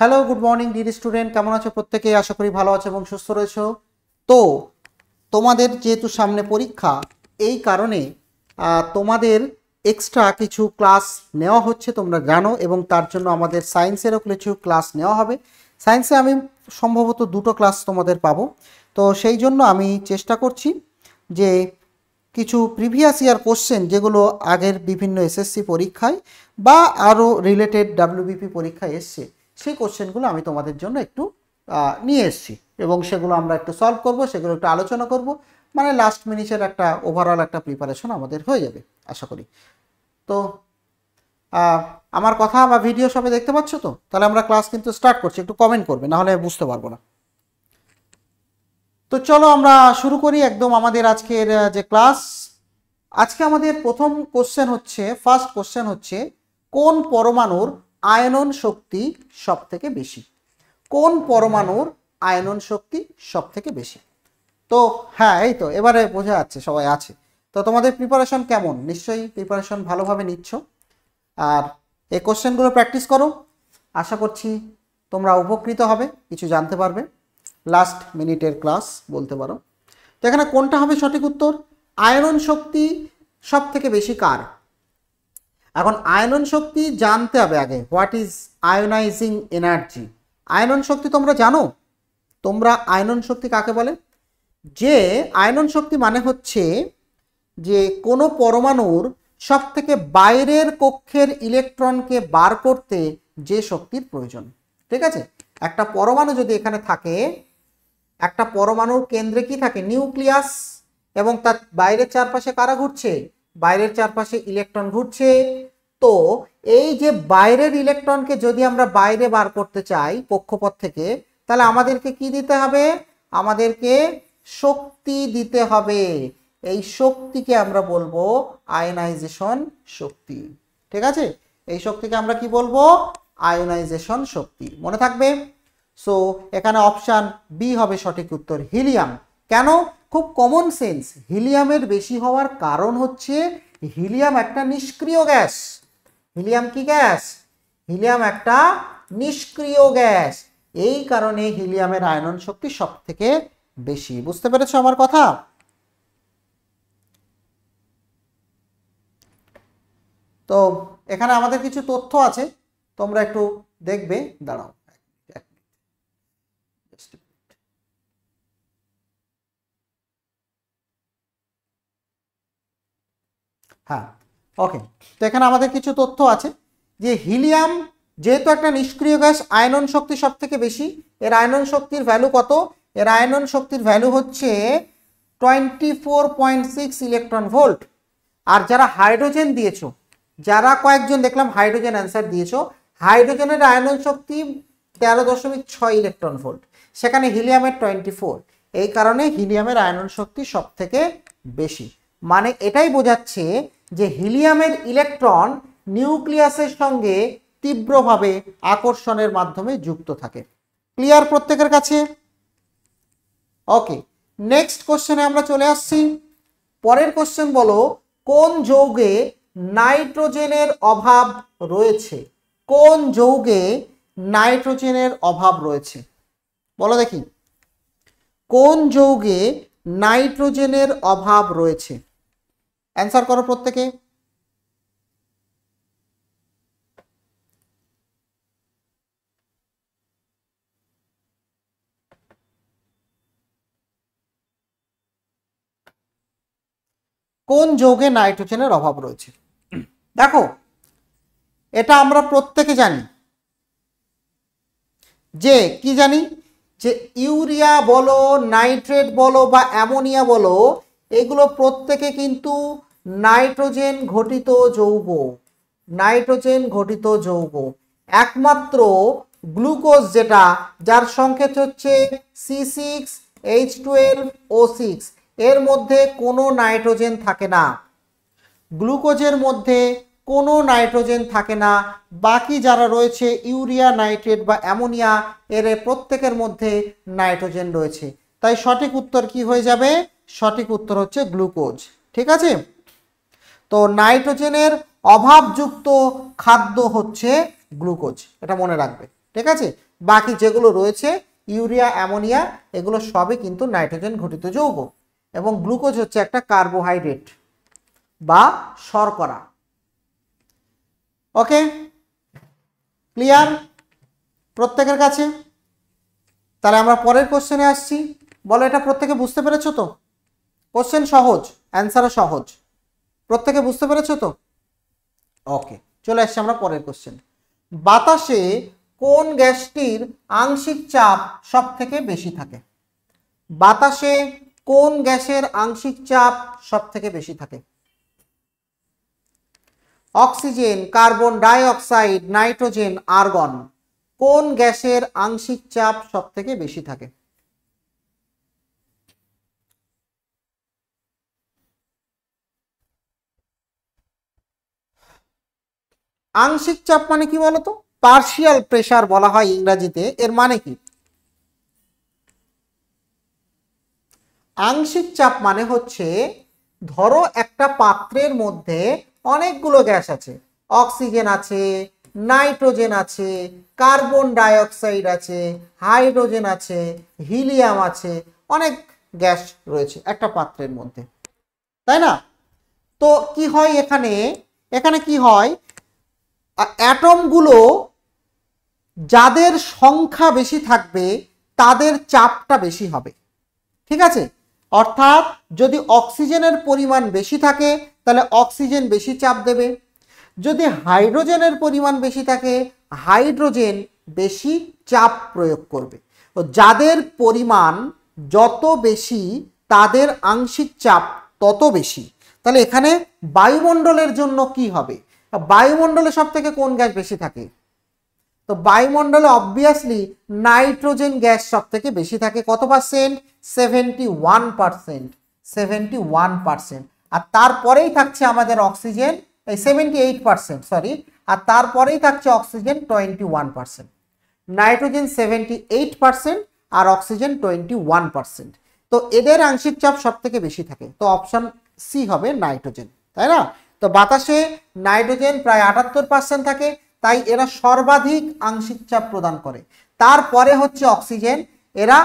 Hello good morning the student কেমন আছো প্রত্যেকে আশা করি ভালো আছো এবং সুস্থ রয়েছো তো তোমাদের যেহেতু সামনে পরীক্ষা এই কারণে তোমাদের এক্সট্রা কিছু ক্লাস নেওয়া হচ্ছে তোমরা জানো এবং তার জন্য আমাদের সায়েন্সেরও কিছু ক্লাস নেওয়া হবে সায়েন্সে আমি সম্ভবত দুটো ক্লাস তোমাদের পাবো তো সেই জন্য আমি চেষ্টা করছি যে কিছু প্রিভিয়াস ইয়ার কোশ্চেন যেগুলো আগের বিভিন্ন এসএসসি পরীক্ষায় বা আরও রিলেটেড ডাব্লিউবিপি পরীক্ষায় এসছে সেই কোশ্চেনগুলো আমি তোমাদের জন্য একটু নিয়ে এসেছি এবং সেগুলো আমরা একটু সলভ করব সেগুলো একটু আলোচনা করব মানে লাস্ট মিনিটের একটা ওভারঅল একটা প্রিপারেশন আমাদের হয়ে যাবে আশা করি তো আমার কথা বা ভিডিও সবে দেখতে পাচ্ছ তো তাহলে আমরা ক্লাস কিন্তু স্টার্ট করছি একটু কমেন্ট করবে নাহলে বুঝতে পারবো না তো চলো আমরা শুরু করি একদম আমাদের আজকের যে ক্লাস আজকে আমাদের প্রথম কোশ্চেন হচ্ছে ফার্স্ট কোশ্চেন হচ্ছে কোন পরমাণুর আয়নন শক্তি সব থেকে বেশি কোন পরমাণুর আয়নন শক্তি সব থেকে বেশি তো হ্যাঁ এই তো এবারে বোঝা যাচ্ছে সবাই আছে তো তোমাদের প্রিপারেশন কেমন নিশ্চয়ই প্রিপারেশন ভালোভাবে নিচ্ছ আর এই কোশ্চেনগুলো প্র্যাকটিস করো আশা করছি তোমরা উপকৃত হবে কিছু জানতে পারবে লাস্ট মিনিটের ক্লাস বলতে পারো তো এখানে কোনটা হবে সঠিক উত্তর আয়রন শক্তি সব থেকে বেশি কার এখন আয়নন শক্তি জানতে হবে আগে হোয়াট ইজ আয়োনাইজিং এনার্জি আয়নন শক্তি তোমরা জানো তোমরা আয়নন শক্তি কাকে বলে যে আয়নন শক্তি মানে হচ্ছে যে কোনো পরমাণুর সব থেকে বাইরের কক্ষের ইলেকট্রনকে বার করতে যে শক্তির প্রয়োজন ঠিক আছে একটা পরমাণু যদি এখানে থাকে একটা পরমাণুর কেন্দ্রে কি থাকে নিউক্লিয়াস এবং তার বাইরের চারপাশে কারা ঘুরছে বাইরের চারপাশে ইলেকট্রন ঘুরছে তো এই যে বাইরের ইলেকট্রনকে যদি আমরা বাইরে বার করতে চাই কক্ষপথ থেকে তাহলে আমাদেরকে কি দিতে হবে আমাদেরকে শক্তি দিতে হবে এই শক্তিকে আমরা বলবো আয়নাইজেশন শক্তি ঠিক আছে এই শক্তিকে আমরা কি বলবো আয়নাইজেশন শক্তি মনে থাকবে সো এখানে অপশান বি হবে সঠিক উত্তর হিলিয়াম কেন খুব কমন সেন্স হিলিয়ামের বেশি হওয়ার কারণ হচ্ছে হিলিয়াম একটা নিষ্ক্রিয় গ্যাস হিলিয়াম কি গ্যাস হিলিয়াম একটা নিষ্ক্রিয় গ্যাস এই কারণে হিলিয়ামের আয়নন শক্তি সব থেকে বেশি বুঝতে পেরেছ আমার কথা তো এখানে আমাদের কিছু তথ্য আছে তোমরা একটু দেখবে দাঁড়াও হ্যাঁ ওকে তো এখানে আমাদের কিছু তথ্য আছে যে হিলিয়াম যেহেতু একটা নিষ্ক্রিয় গ্যাস আয়নন শক্তি সব থেকে বেশি এর আয়নন শক্তির ভ্যালু কত এর আয়নন শক্তির ভ্যালু হচ্ছে twenty four point six electron volt আর যারা হাইড্রোজেন দিয়েছ যারা কয়েকজন দেখলাম হাইড্রোজেন অ্যান্সার দিয়েছ হাইড্রোজেনের আয়নন শক্তি তেরো দশমিক ছয় ইলেকট্রন ভোল্ট সেখানে হিলিয়ামের টোয়েন্টি ফোর এই কারণে হিলিয়ামের আয়নন শক্তি সব থেকে বেশি মানে এটাই বোঝাচ্ছে যে হিলিয়ামের ইলেকট্রন নিউক্লিয়াসের সঙ্গে তীব্রভাবে আকর্ষণের মাধ্যমে যুক্ত থাকে ক্লিয়ার প্রত্যেকের কাছে ওকে নেক্সট কোশ্চেনে আমরা চলে আসছি পরের কোশ্চেন বলো কোন যৌগে নাইট্রোজেনের অভাব রয়েছে কোন যৌগে নাইট্রোজেনের অভাব রয়েছে বলো দেখি কোন যৌগে নাইট্রোজেনের অভাব রয়েছে অ্যান্সার করো প্রত্যেকে কোন যোগে নাইট্রোজেনের অভাব রয়েছে দেখো এটা আমরা প্রত্যেকে জানি যে কি জানি যে ইউরিয়া বলো নাইট্রেট বলো বা অ্যামোনিয়া বলো এগুলো প্রত্যেকে কিন্তু নাইট্রোজেন ঘটিত যৌগ নাইট্রোজেন ঘটিত যৌগ একমাত্র গ্লুকোজ যেটা যার সংকেত হচ্ছে C six H O six এর মধ্যে কোনো নাইট্রোজেন থাকে না গ্লুকোজের মধ্যে কোনো নাইট্রোজেন থাকে না বাকি যারা রয়েছে ইউরিয়া নাইট্রেট বা অ্যামোনিয়া এর প্রত্যেকের মধ্যে নাইট্রোজেন রয়েছে তাই সঠিক উত্তর কি হয়ে যাবে সঠিক উত্তর হচ্ছে গ্লুকোজ ঠিক আছে তো নাইট্রোজেনের অভাবযুক্ত খাদ্য হচ্ছে গ্লুকোজ এটা মনে রাখবে ঠিক আছে বাকি যেগুলো রয়েছে ইউরিয়া অ্যামোনিয়া এগুলো সবই কিন্তু নাইট্রোজেন ঘটিত যৌগ এবং গ্লুকোজ হচ্ছে একটা কার্বোহাইড্রেট বা শর্করা ওকে ক্লিয়ার প্রত্যেকের কাছে তাহলে আমরা পরের কোশ্চেনে আসছি বলো এটা প্রত্যেকে বুঝতে পেরেছো তো কোশ্চেন সহজ অ্যান্সারও সহজ প্রত্যেকে বুঝতে পেরেছ তো ওকে চলে আসছি আমরা পরের কোশ্চেন বাতাসে কোন গ্যাসটির আংশিক চাপ সব থেকে বেশি থাকে বাতাসে কোন গ্যাসের আংশিক চাপ সব থেকে বেশি থাকে oxygen carbon die oxide nitrogen argon কোন গ্যাসের আংশিক চাপ সব থেকে বেশি থাকে আংশিক চাপ মানে কি বলতো পার্শিয়াল প্রেশার বলা হয় ইংরাজিতে এর মানে কি আংশিক চাপ মানে হচ্ছে ধরো একটা পাত্রের মধ্যে অনেকগুলো গ্যাস আছে অক্সিজেন আছে নাইট্রোজেন আছে কার্বন ডাইঅক্সাইড আছে হাইড্রোজেন আছে হিলিয়াম আছে অনেক গ্যাস রয়েছে একটা পাত্রের মধ্যে তাই না তো কি হয় এখানে এখানে কি হয় অ্যাটমগুলো যাদের সংখ্যা বেশি থাকবে তাদের চাপটা বেশি হবে ঠিক আছে অর্থাৎ যদি অক্সিজেনের পরিমাণ বেশি থাকে তাহলে অক্সিজেন বেশি চাপ দেবে যদি হাইড্রোজেনের পরিমাণ বেশি থাকে হাইড্রোজেন বেশি চাপ প্রয়োগ করবে তো যাদের পরিমাণ যত বেশি তাদের আংশিক চাপ তত বেশি তাহলে এখানে বায়ুমণ্ডলের জন্য কি হবে বায়ুমণ্ডলে সব থেকে কোন গ্যাস বেশি থাকে তো বায়ুমণ্ডলে অবভিয়াসলি নাইট্রোজেন গ্যাস সব থেকে বেশি থাকে কত percent seventy one percent seventy one percent আর তারপরেই থাকছে আমাদের অক্সিজেন এই সেভেন্টি এইট পার্সেন্ট সরি আর তারপরেই থাকছে oxygen twenty one percent nitrogen seventy eight percent আর অক্সিজেন টোয়েন্টি ওয়ান পার্সেন্ট তো এদের আংশিক চাপ সব থেকে বেশি থাকে তো অপশান সি হবে নাইট্রোজেন তাই না তো বাতাসে নাইট্রোজেন প্রায় আটাত্তর পার্সেন্ট থাকে তাই এরা সর্বাধিক আংশিক চাপ প্রদান করে তারপরে হচ্ছে অক্সিজেন এরা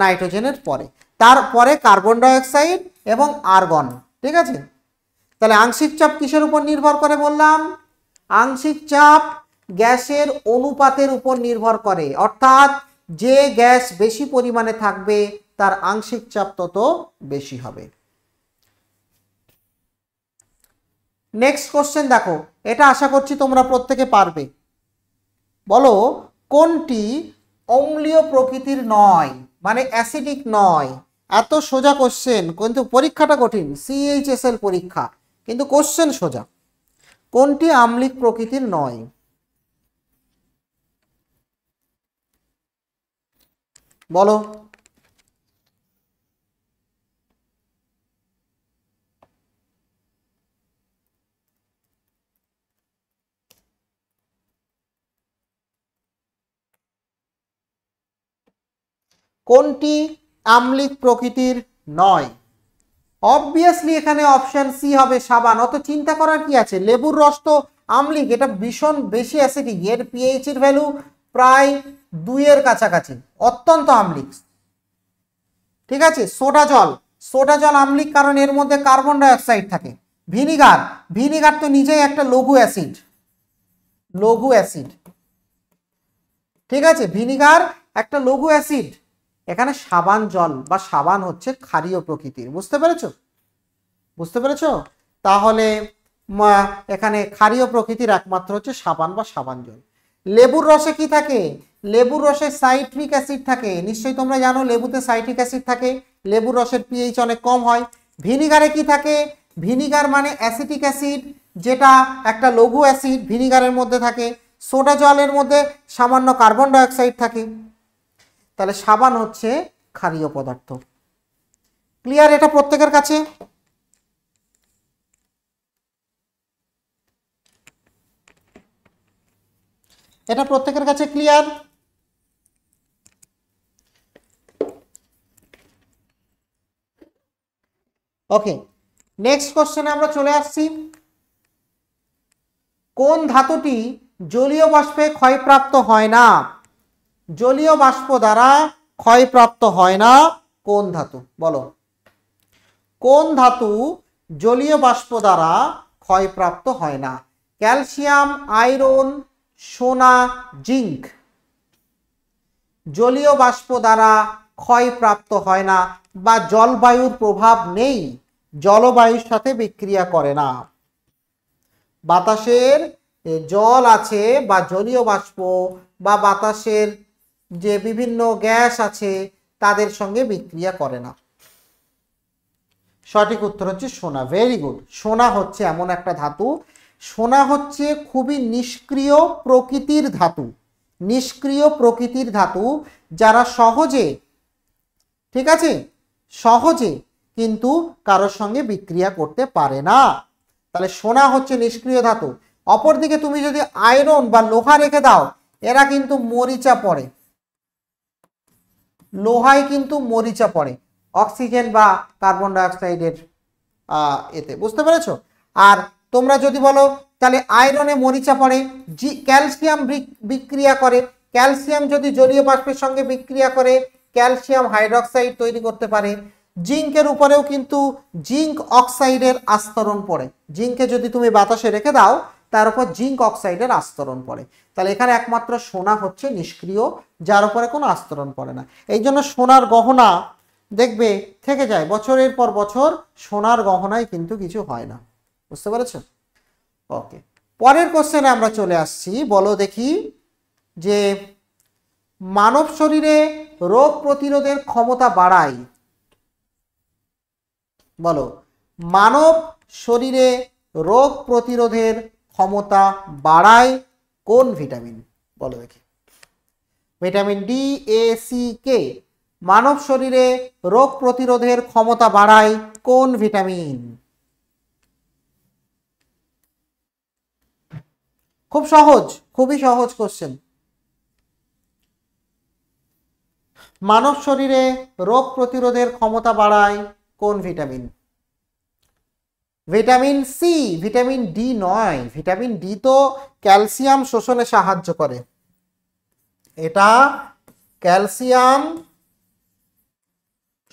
নাইট্রোজেনের পরে তারপরে কার্বন ডাইঅক্সাইড এবং আর্গন ঠিক আছে তাহলে আংশিক চাপ কিসের উপর নির্ভর করে বললাম আংশিক চাপ গ্যাসের অনুপাতের উপর নির্ভর করে অর্থাৎ যে গ্যাস বেশি পরিমাণে থাকবে তার আংশিক চাপ তত বেশি হবে নেক্সট কোশ্চেন দেখো এটা আশা করছি তোমরা প্রত্যেকে পারবে বলো কোনটি অম্লীয় প্রকৃতির নয় মানে অ্যাসিডিক নয় এত সোজা কোশ্চেন কিন্তু পরীক্ষাটা কঠিন সিএইচএসএল পরীক্ষা কিন্তু কোশ্চেন সোজা কোনটি আম্লিক প্রকৃতির নয় বলো কোনটি আম্লিক প্রকৃতির নয় অবভিয়াসলি এখানে অপশান সি হবে সাবান অত চিন্তা করার কি আছে লেবুর রস তো আমলিক এটা ভীষণ বেশি অ্যাসিডিক এর পিএইচের ভ্যালু প্রায় দুইয়ের কাছাকাছি অত্যন্ত আমলিক ঠিক আছে সোডা জল সোডা জল আমলিক কারণ এর মধ্যে কার্বন ডাইঅক্সাইড থাকে ভিনিগার ভিনিগার তো নিজেই একটা লঘু অ্যাসিড লঘু অ্যাসিড ঠিক আছে ভিনিগার একটা লঘু অ্যাসিড এখানে সাবান জল বা সাবান হচ্ছে ক্ষারীয় প্রকৃতির বুঝতে পেরেছ বুঝতে পেরেছ তাহলে এখানে ক্ষারীয় প্রকৃতির একমাত্র হচ্ছে সাবান বা সাবান জল লেবুর রসে কি থাকে লেবুর রসে সাইট্রিক অ্যাসিড থাকে নিশ্চয়ই তোমরা জানো লেবুতে সাইট্রিক অ্যাসিড থাকে লেবুর রসের পিএইচ অনেক কম হয় ভিনিগারে কি থাকে ভিনিগার মানে অ্যাসিটিক অ্যাসিড যেটা একটা লঘু অ্যাসিড ভিনিগারের মধ্যে থাকে সোডা জলের মধ্যে সামান্য কার্বন ডাইঅক্সাইড থাকে তাহলে সাবান হচ্ছে ক্ষারীয় পদার্থ ক্লিয়ার এটা প্রত্যেকের কাছে এটা প্রত্যেকের কাছে ক্লিয়ার ওকে নেক্সট কোশ্চেনে আমরা চলে আসছি কোন ধাতুটি জলীয় বাষ্পে ক্ষয়প্রাপ্ত হয় না জলীয় বাষ্প দ্বারা ক্ষয়প্রাপ্ত হয় না কোন ধাতু বলো কোন ধাতু জলীয় বাষ্প দ্বারা ক্ষয়প্রাপ্ত হয় না ক্যালসিয়াম আয়রন সোনা জিঙ্ক জলীয় বাষ্প দ্বারা ক্ষয়প্রাপ্ত হয় না বা জলবায়ুর প্রভাব নেই জলবায়ুর সাথে বিক্রিয়া করে না বাতাসের জল আছে বা জলীয় বাষ্প বা বাতাসের যে বিভিন্ন গ্যাস আছে তাদের সঙ্গে বিক্রিয়া করে না সঠিক উত্তর হচ্ছে সোনা ভেরি গুড সোনা হচ্ছে এমন একটা ধাতু সোনা হচ্ছে খুবই নিষ্ক্রিয় প্রকৃতির ধাতু নিষ্ক্রিয় প্রকৃতির ধাতু যারা সহজে ঠিক আছে সহজে কিন্তু কারোর সঙ্গে বিক্রিয়া করতে পারে না তাহলে সোনা হচ্ছে নিষ্ক্রিয় ধাতু অপরদিকে তুমি যদি আয়রন বা লোহা রেখে দাও এরা কিন্তু মরিচা পড়ে লোহায় কিন্তু মরিচা পড়ে অক্সিজেন বা কার্বন ডাইঅক্সাইডের এতে বুঝতে পেরেছ আর তোমরা যদি বলো তাহলে আয়রনে মরিচা পড়ে জি ক্যালসিয়াম বিক্রিয়া করে ক্যালসিয়াম যদি জলীয় বাষ্পের সঙ্গে বিক্রিয়া করে ক্যালসিয়াম হাইড্রক্সাইড তৈরি করতে পারে জিঙ্কের উপরেও কিন্তু জিঙ্ক অক্সাইডের আস্তরণ পড়ে জিঙ্কে যদি তুমি বাতাসে রেখে দাও তার উপর জিঙ্ক অক্সাইডের আস্তরণ পড়ে তাহলে এখানে একমাত্র সোনা হচ্ছে নিষ্ক্রিয় যার উপরে কোনো আস্তরণ পড়ে না এই জন্য সোনার গহনা দেখবে থেকে যায় বছরের পর বছর সোনার গহনায় কিন্তু কিছু হয় না বুঝতে পেরেছ ওকে পরের কোশ্চেনে আমরা চলে আসছি বলো দেখি যে মানব শরীরে রোগ প্রতিরোধের ক্ষমতা বাড়ায় বলো মানব শরীরে রোগ প্রতিরোধের ক্ষমতা বাড়ায় কোন ভিটামিন বলো দেখি vitamin D A C K মানব শরীরে রোগ প্রতিরোধের ক্ষমতা বাড়ায় কোন ভিটামিন খুব সহজ খুবই সহজ কোশ্চেন মানব শরীরে রোগ প্রতিরোধের ক্ষমতা বাড়ায় কোন vitamin vitamin C vitamin D নয় ভিটামিন ডি তো ক্যালসিয়াম শোষণে সাহায্য করে এটা ক্যালসিয়াম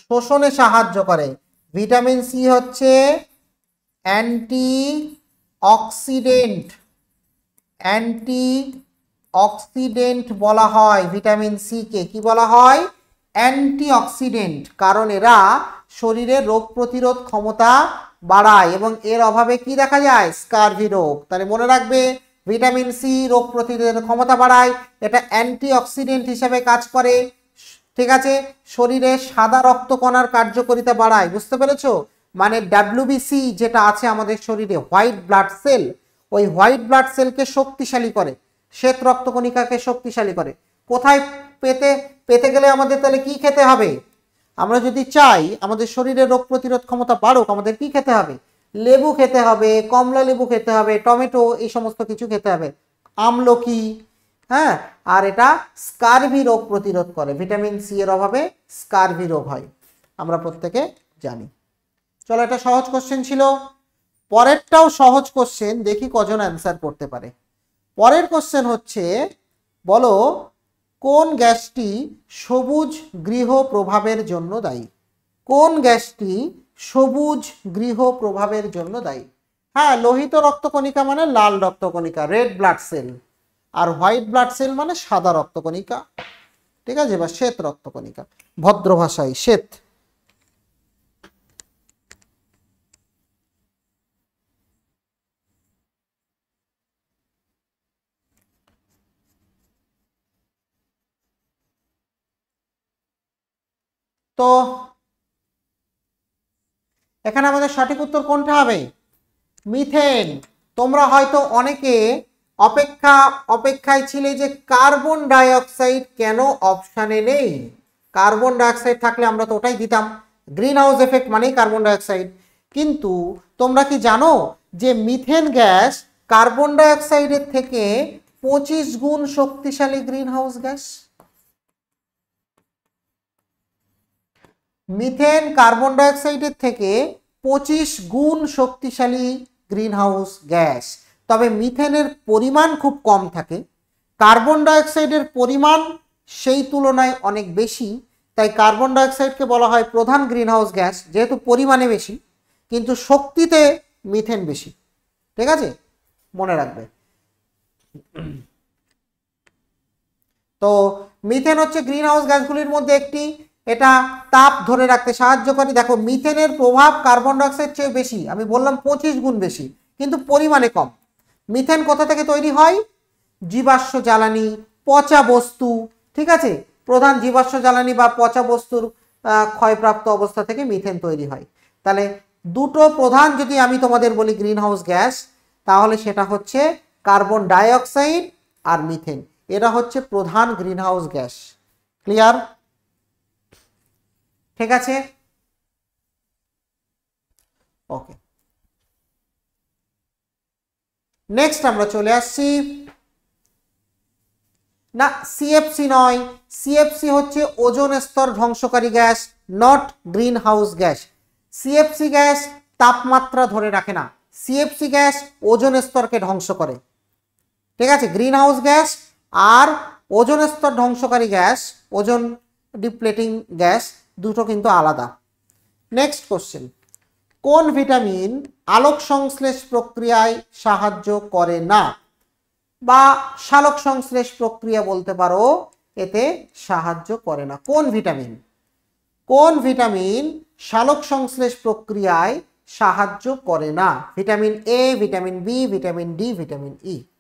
শোষণে সাহায্য করে ভিটামিন সি হচ্ছে অ্যান্টি অক্সিডেন্ট অ্যান্টি অক্সিডেন্ট বলা হয় ভিটামিন সিকে কি বলা হয় অ্যান্টি অক্সিডেন্ট কারণ এরা শরীরের রোগ প্রতিরোধ ক্ষমতা বাড়ায় এবং এর অভাবে কি দেখা যায় স্কারভি রোগ তাহলে মনে রাখবে ভিটামিন সি রোগ প্রতিরোধের ক্ষমতা বাড়ায় এটা অ্যান্টিঅক্সিডেন্ট হিসাবে কাজ করে ঠিক আছে শরীরে সাদা রক্তকণার কার্যকারিতা বাড়ায় বুঝতে পেরেছো মানে ডাব্লিউবিসি যেটা আছে আমাদের শরীরে হোয়াইট ব্লাড সেল ওই হোয়াইট ব্লাড সেলকে শক্তিশালী করে শ্বেত রক্তকণিকাকে শক্তিশালী করে কোথায় পেতে পেতে গেলে আমাদের তাহলে কি খেতে হবে আমরা যদি চাই আমাদের শরীরের রোগ প্রতিরোধ ক্ষমতা বাড়ুক আমাদের কি খেতে হবে লেবু খেতে হবে কমলা লেবু খেতে হবে টমেটো এই সমস্ত কিছু খেতে হবে আমলকি হ্যাঁ আর এটা স্কারভি রোগ প্রতিরোধ করে ভিটামিন সি এর অভাবে স্কারভি রোগ হয় আমরা প্রত্যেকে জানি চলো এটা সহজ কোশ্চেন ছিল পরেরটাও সহজ কোশ্চেন দেখি কজন অ্যান্সার করতে পারে পরের কোশ্চেন হচ্ছে বলো কোন গ্যাসটি সবুজ গৃহ প্রভাবের জন্য দায়ী কোন গ্যাসটি সবুজ গৃহ প্রভাবের জন্য দায়ী হ্যাঁ লোহিত রক্তকণিকা মানে লাল রক্তকণিকা রেড ব্লাড সেল আর হোয়াইট ব্লাড সেল মানে সাদা রক্তকণিকা ঠিক আছে বা শ্বেত রক্তকণিকা ভদ্র ভাষায় শ্বেত তো এখানে আমাদের সঠিক উত্তর কোনটা হবে মিথেন তোমরা হয়তো অনেকে অপেক্ষা অপেক্ষায় ছিলে যে কার্বন ডাইঅক্সাইড কেন অপশানে নেই কার্বন ডাইঅক্সাইড থাকলে আমরা তো ওটাই দিতাম গ্রিন হাউস এফেক্ট মানেই কার্বন ডাইঅক্সাইড কিন্তু তোমরা কি জানো যে মিথেন গ্যাস কার্বন ডাইঅক্সাইডের থেকে পঁচিশ গুণ শক্তিশালী greenhouse gas methane carbon ডাইঅক্সাইডের থেকে পঁচিশ গুণ শক্তিশালী গ্রিনহাউস গ্যাস তবে মিথেনের পরিমাণ খুব কম থাকে কার্বন ডাইঅক্সাইডের পরিমাণ সেই তুলনায় অনেক বেশি তাই কার্বন ডাইঅক্সাইডকে বলা হয় প্রধান গ্রিনহাউস গ্যাস যেহেতু পরিমাণে বেশি কিন্তু শক্তিতে মিথেন বেশি ঠিক আছে মনে রাখবে তো মিথেন হচ্ছে গ্রিনহাউস গ্যাসগুলির মধ্যে একটি এটা তাপ ধরে রাখতে সাহায্য করে দেখো মিথেনের প্রভাব কার্বন ডাইঅক্সাইড চেয়ে বেশি আমি বললাম পঁচিশ গুণ বেশি কিন্তু পরিমাণে কম মিথেন কোথা থেকে তৈরি হয় জীবাশ্ম জ্বালানি পচা বস্তু ঠিক আছে প্রধান জীবাশ্ম জ্বালানি বা পচা বস্তুর ক্ষয়প্রাপ্ত অবস্থা থেকে মিথেন তৈরি হয় তাহলে দুটো প্রধান যদি আমি তোমাদের বলি গ্রিন হাউস গ্যাস তাহলে সেটা হচ্ছে কার্বন ডাইঅক্সাইড আর মিথেন এরা হচ্ছে প্রধান গ্রিন হাউস গ্যাস ক্লিয়ার ঠিক আছে ওকে নেক্সট আমরা চলে আসছি না সিএফসি নয় সিএফসি হচ্ছে ওজন স্তর ধ্বংসকারী gas not greenhouse gas CFC gas তাপমাত্রা ধরে রাখে না সিএফসি গ্যাস ওজন স্তরকে ধ্বংস করে ঠিক আছে গ্রিন হাউস গ্যাস আর ওজন স্তর ধ্বংসকারী গ্যাস ওজন ডিপ্লেটিং গ্যাস দুটো কিন্তু আলাদা নেক্সট কোশ্চেন কোন ভিটামিন আলোক সংশ্লেষ প্রক্রিয়ায় সাহায্য করে না বা শালক সংশ্লেষ প্রক্রিয়া বলতে পারো এতে সাহায্য করে না কোন ভিটামিন কোন ভিটামিন শালক সংশ্লেষ প্রক্রিয়ায় সাহায্য করে না vitamin A vitamin B vitamin D vitamin E e।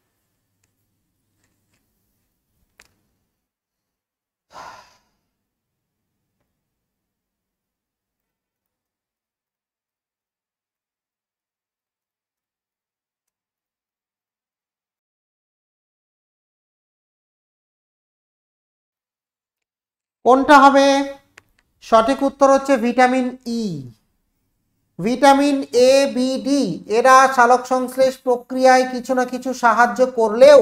কোনটা হবে সঠিক উত্তর হচ্ছে vitamin E e। Vitamin A B D এরা সালক সংশ্লেষ প্রক্রিয়ায় কিছু না কিছু সাহায্য করলেও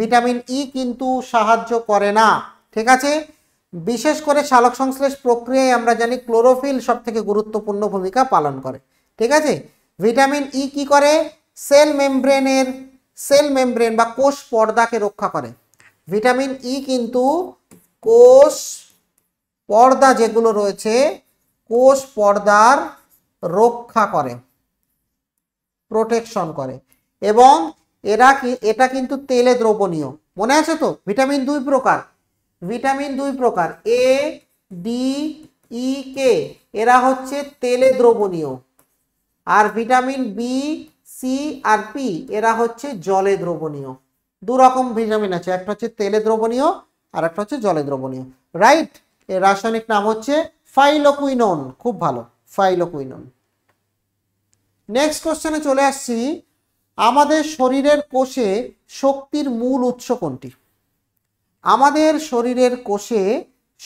ভিটামিন ই e কিন্তু সাহায্য করে না ঠিক আছে বিশেষ করে সালক সংশ্লেষ প্রক্রিয়ায় আমরা জানি ক্লোরোফিল সব থেকে গুরুত্বপূর্ণ ভূমিকা পালন করে ঠিক আছে ভিটামিন ই e কি করে সেল মেমব্রেনের সেল মেমব্রেন বা কোষ পর্দাকে রক্ষা করে ভিটামিন ই কিন্তু কোষ পর্দা যেগুলো রয়েছে কোষ পর্দার রক্ষা করে প্রোটেকশন করে এবং এরা কি এটা কিন্তু তেলে দ্রবণীয় মনে আছে তো ভিটামিন দুই প্রকার ভিটামিন দুই প্রকার এ ডি ই কে এরা হচ্ছে তেলে দ্রবণীয় আর ভিটামিন বি সি আর পি এরা হচ্ছে জলে দ্রবণীয় দু রকম ভিটামিন আছে একটা হচ্ছে তেলে দ্রবণীয় আর একটা হচ্ছে জলে দ্রবণীয় রাইট এর রাসায়নিক নাম হচ্ছে ফাইলোকুইনন খুব ভালো ফাইলোকুইনন নেক্সট কোশ্চেনে চলে আসছি আমাদের শরীরের কোষে শক্তির মূল উৎস কোনটি আমাদের শরীরের কোষে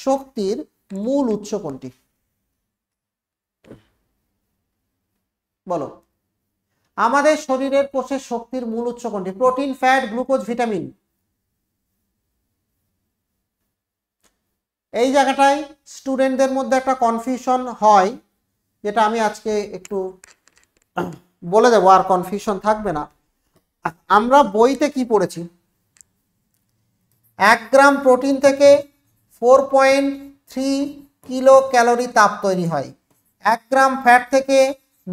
শক্তির মূল উৎস কোনটি বলো আমাদের শরীরের কোষে শক্তির মূল উৎস কোনটি প্রোটিন ফ্যাট গ্লুকোজ ভিটামিন এই জায়গাটায় স্টুডেন্টদের মধ্যে একটা কনফিউশন হয় যেটা আমি আজকে একটু বলে দেবো আর কনফিউশন থাকবে না আমরা বইতে কি পড়েছি এক গ্রাম প্রোটিন থেকে four point three kilo calorie তাপ তৈরি হয় এক গ্রাম ফ্যাট থেকে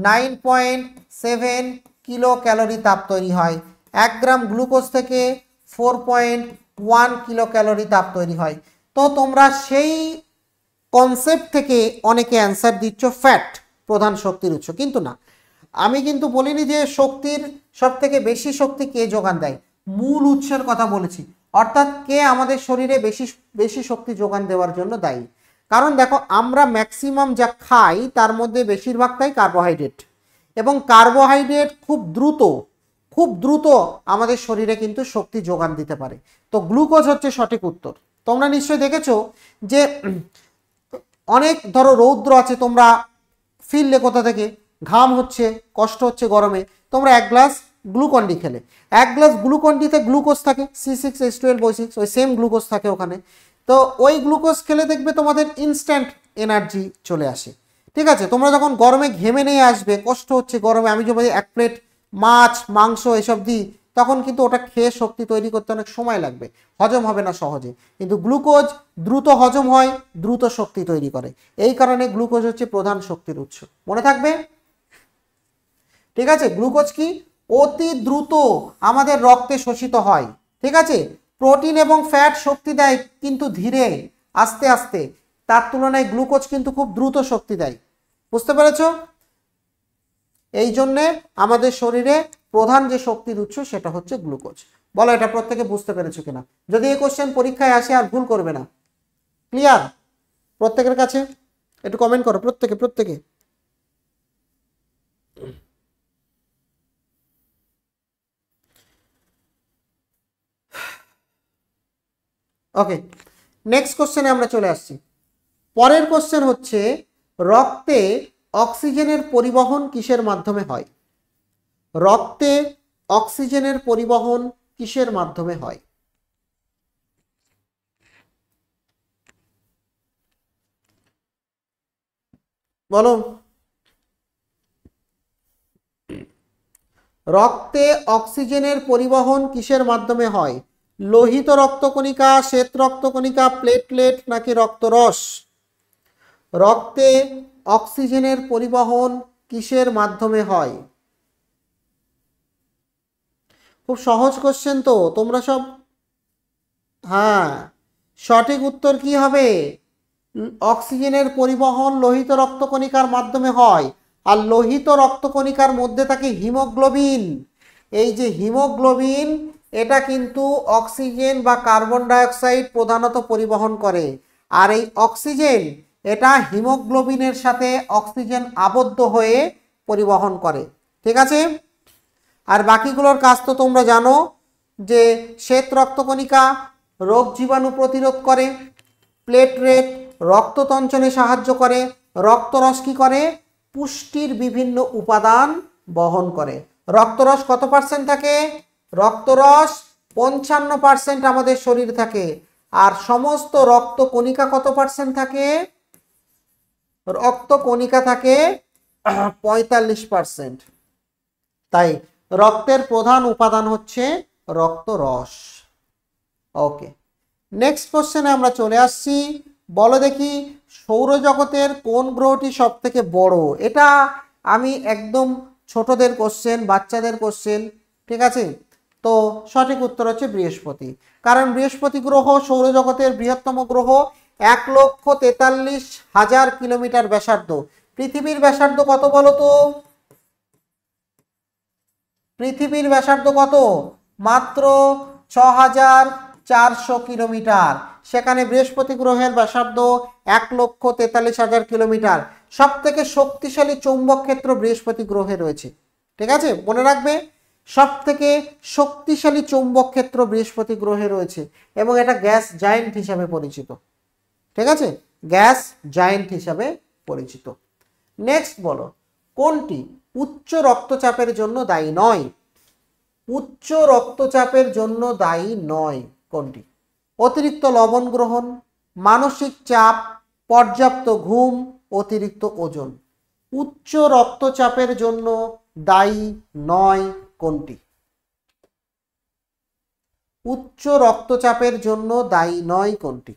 nine point seven kilo calorie তাপ তৈরি হয় এক গ্রাম গ্লুকোজ থেকে four point one kilo calorie তাপ তৈরি হয় তো তোমরা সেই কনসেপ্ট থেকে অনেকে অ্যান্সার দিচ্ছ ফ্যাট প্রধান শক্তির উৎস কিন্তু না আমি কিন্তু বলিনি যে শক্তির সব থেকে বেশি শক্তি কে যোগান দেয় মূল উৎসের কথা বলেছি অর্থাৎ কে আমাদের শরীরে বেশি বেশি শক্তি যোগান দেওয়ার জন্য দায়ী কারণ দেখো আমরা ম্যাক্সিমাম যা খাই তার মধ্যে বেশিরভাগটাই কার্বোহাইড্রেট এবং কার্বোহাইড্রেট খুব দ্রুত খুব দ্রুত আমাদের শরীরে কিন্তু শক্তি যোগান দিতে পারে তো গ্লুকোজ হচ্ছে সঠিক উত্তর তোমরা নিশ্চয়ই দেখেছ যে অনেক ধরো রৌদ্র আছে তোমরা ফিরলে কোথা থেকে ঘাম হচ্ছে কষ্ট হচ্ছে গরমে তোমরা এক গ্লাস গ্লুকন্ডি খেলে এক গ্লাস গ্লুকন্ডিতে গ্লুকোজ থাকে C six S twelve O six ওই সেম গ্লুকোজ থাকে ওখানে তো ওই গ্লুকোজ খেলে দেখবে তোমাদের ইনস্ট্যান্ট এনার্জি চলে আসে ঠিক আছে তোমরা যখন গরমে ঘেমে নিয়ে আসবে কষ্ট হচ্ছে গরমে আমি যদি এক প্লেট মাছ মাংস এসব দিই তখন কিন্তু ওটা খেয়ে শক্তি তৈরি করতে অনেক সময় লাগবে হজম হবে না সহজে কিন্তু গ্লুকোজ দ্রুত হজম হয় দ্রুত শক্তি তৈরি করে এই কারণে গ্লুকোজ হচ্ছে প্রধান শক্তির উৎস মনে থাকবে ঠিক আছে গ্লুকোজ কি অতি দ্রুত আমাদের রক্তে শোষিত হয় ঠিক আছে প্রোটিন এবং ফ্যাট শক্তি দেয় কিন্তু ধীরে আস্তে আস্তে তার তুলনায় গ্লুকোজ কিন্তু খুব দ্রুত শক্তি দেয় বুঝতে পেরেছ এই জন্যে আমাদের শরীরে প্রধান যে শক্তির উৎস সেটা হচ্ছে গ্লুকোজ বলো এটা প্রত্যেকে বুঝতে পেরেছো কিনা যদি এই কোশ্চেন পরীক্ষায় আসে আর ভুল করবে না ক্লিয়ার প্রত্যেকের কাছে একটু কমেন্ট করো প্রত্যেকে প্রত্যেকে ওকে নেক্সট কোশ্চেনে আমরা চলে আসছি পরের কোশ্চেন হচ্ছে রক্তে অক্সিজেনের পরিবহন কিসের মাধ্যমে হয় রক্তে অক্সিজেনের পরিবহন কিসের মাধ্যমে হয় বলো রক্তে অক্সিজেনের পরিবহন কিসের মাধ্যমে হয় লোহিত রক্তকণিকা শ্বেত রক্তকণিকা প্লেটলেট নাকি রক্তরস রক্তে অক্সিজেনের পরিবহন কিসের মাধ্যমে হয় খুব সহজ কোশ্চেন তো তোমরা সব হ্যাঁ সঠিক উত্তর কি হবে অক্সিজেনের পরিবহন লোহিত রক্তকণিকার মাধ্যমে হয় আর লোহিত রক্তকণিকার মধ্যে থাকে হিমোগ্লোবিন এই যে হিমোগ্লোবিন এটা কিন্তু অক্সিজেন বা কার্বন ডাইঅক্সাইড প্রধানত পরিবহন করে আর এই অক্সিজেন এটা হিমোগ্লোবিনের সাথে অক্সিজেন আবদ্ধ হয়ে পরিবহন করে ঠিক আছে আর বাকিগুলোর কাজ তো তোমরা জানো যে শ্বেত রক্তকণিকা রোগ জীবাণু প্রতিরোধ করে প্লেটরেট রক্ততঞ্চনে সাহায্য করে রক্তরস কী করে পুষ্টির বিভিন্ন উপাদান বহন করে রক্তরস কত পার্সেন্ট থাকে রক্তরস পঞ্চান্ন পার্সেন্ট আমাদের শরীর থাকে আর সমস্ত রক্ত কণিকা কত পার্সেন্ট থাকে রক্তকণিকা থাকে পঁয়তাল্লিশ পার্সেন্ট তাই রক্তের প্রধান উপাদান হচ্ছে রক্তরস ওকে নেক্সট কোশ্চেনে আমরা চলে আসছি বলো দেখি সৌরজগতের কোন গ্রহটি সব থেকে বড় এটা আমি একদম ছোটদের কোশ্চেন বাচ্চাদের কোশ্চেন ঠিক আছে তো সঠিক উত্তর হচ্ছে বৃহস্পতি কারণ বৃহস্পতি গ্রহ সৌরজগতের বৃহত্তম গ্রহ এক লক্ষ তেতাল্লিশ হাজার কিলোমিটার ব্যাসার্ধ পৃথিবীর ব্যাসার্ধ কত বলো তো পৃথিবীর ব্যাসার্ধ কত মাত্র ছ হাজার চারশো কিলোমিটার সেখানে বৃহস্পতি গ্রহের ব্যাসার্ধ এক লক্ষ তেতাল্লিশ হাজার কিলোমিটার সব থেকে শক্তিশালী চৌম্বক ক্ষেত্র বৃহস্পতি গ্রহে রয়েছে ঠিক আছে মনে রাখবে সব থেকে শক্তিশালী চৌম্বক ক্ষেত্র বৃহস্পতি গ্রহে রয়েছে এবং এটা গ্যাস জায়েন্ট হিসাবে পরিচিত ঠিক আছে গ্যাস জায়েন্ট হিসাবে পরিচিত নেক্সট বলো কোনটি উচ্চ রক্তচাপের জন্য দায়ী নয় উচ্চ রক্তচাপের জন্য দায়ী নয় কোনটি অতিরিক্ত লবণ গ্রহণ মানসিক চাপ পর্যাপ্ত ঘুম অতিরিক্ত ওজন উচ্চ রক্তচাপের জন্য দায়ী নয় কোনটি উচ্চ রক্তচাপের জন্য দায়ী নয় কোনটি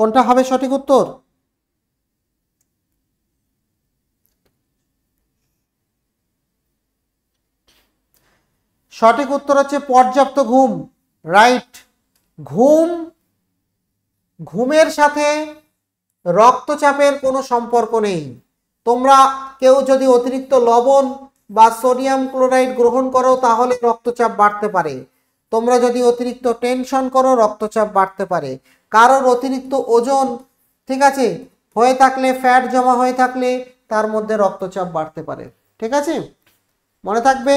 কোনটা হবে সঠিক উত্তর সঠিক উত্তর হচ্ছে পর্যাপ্ত ঘুম রাইট ঘুম ঘুমের সাথে রক্তচাপের কোনো সম্পর্ক নেই তোমরা কেউ যদি অতিরিক্ত লবণ বা সোডিয়াম ক্লোরাইড গ্রহণ করো তাহলে রক্তচাপ বাড়তে পারে তোমরা যদি অতিরিক্ত টেনশন করো রক্তচাপ বাড়তে পারে কারোর অতিরিক্ত ওজন ঠিক আছে হয়ে থাকলে ফ্যাট জমা হয়ে থাকলে তার মধ্যে রক্তচাপ বাড়তে পারে ঠিক আছে মনে থাকবে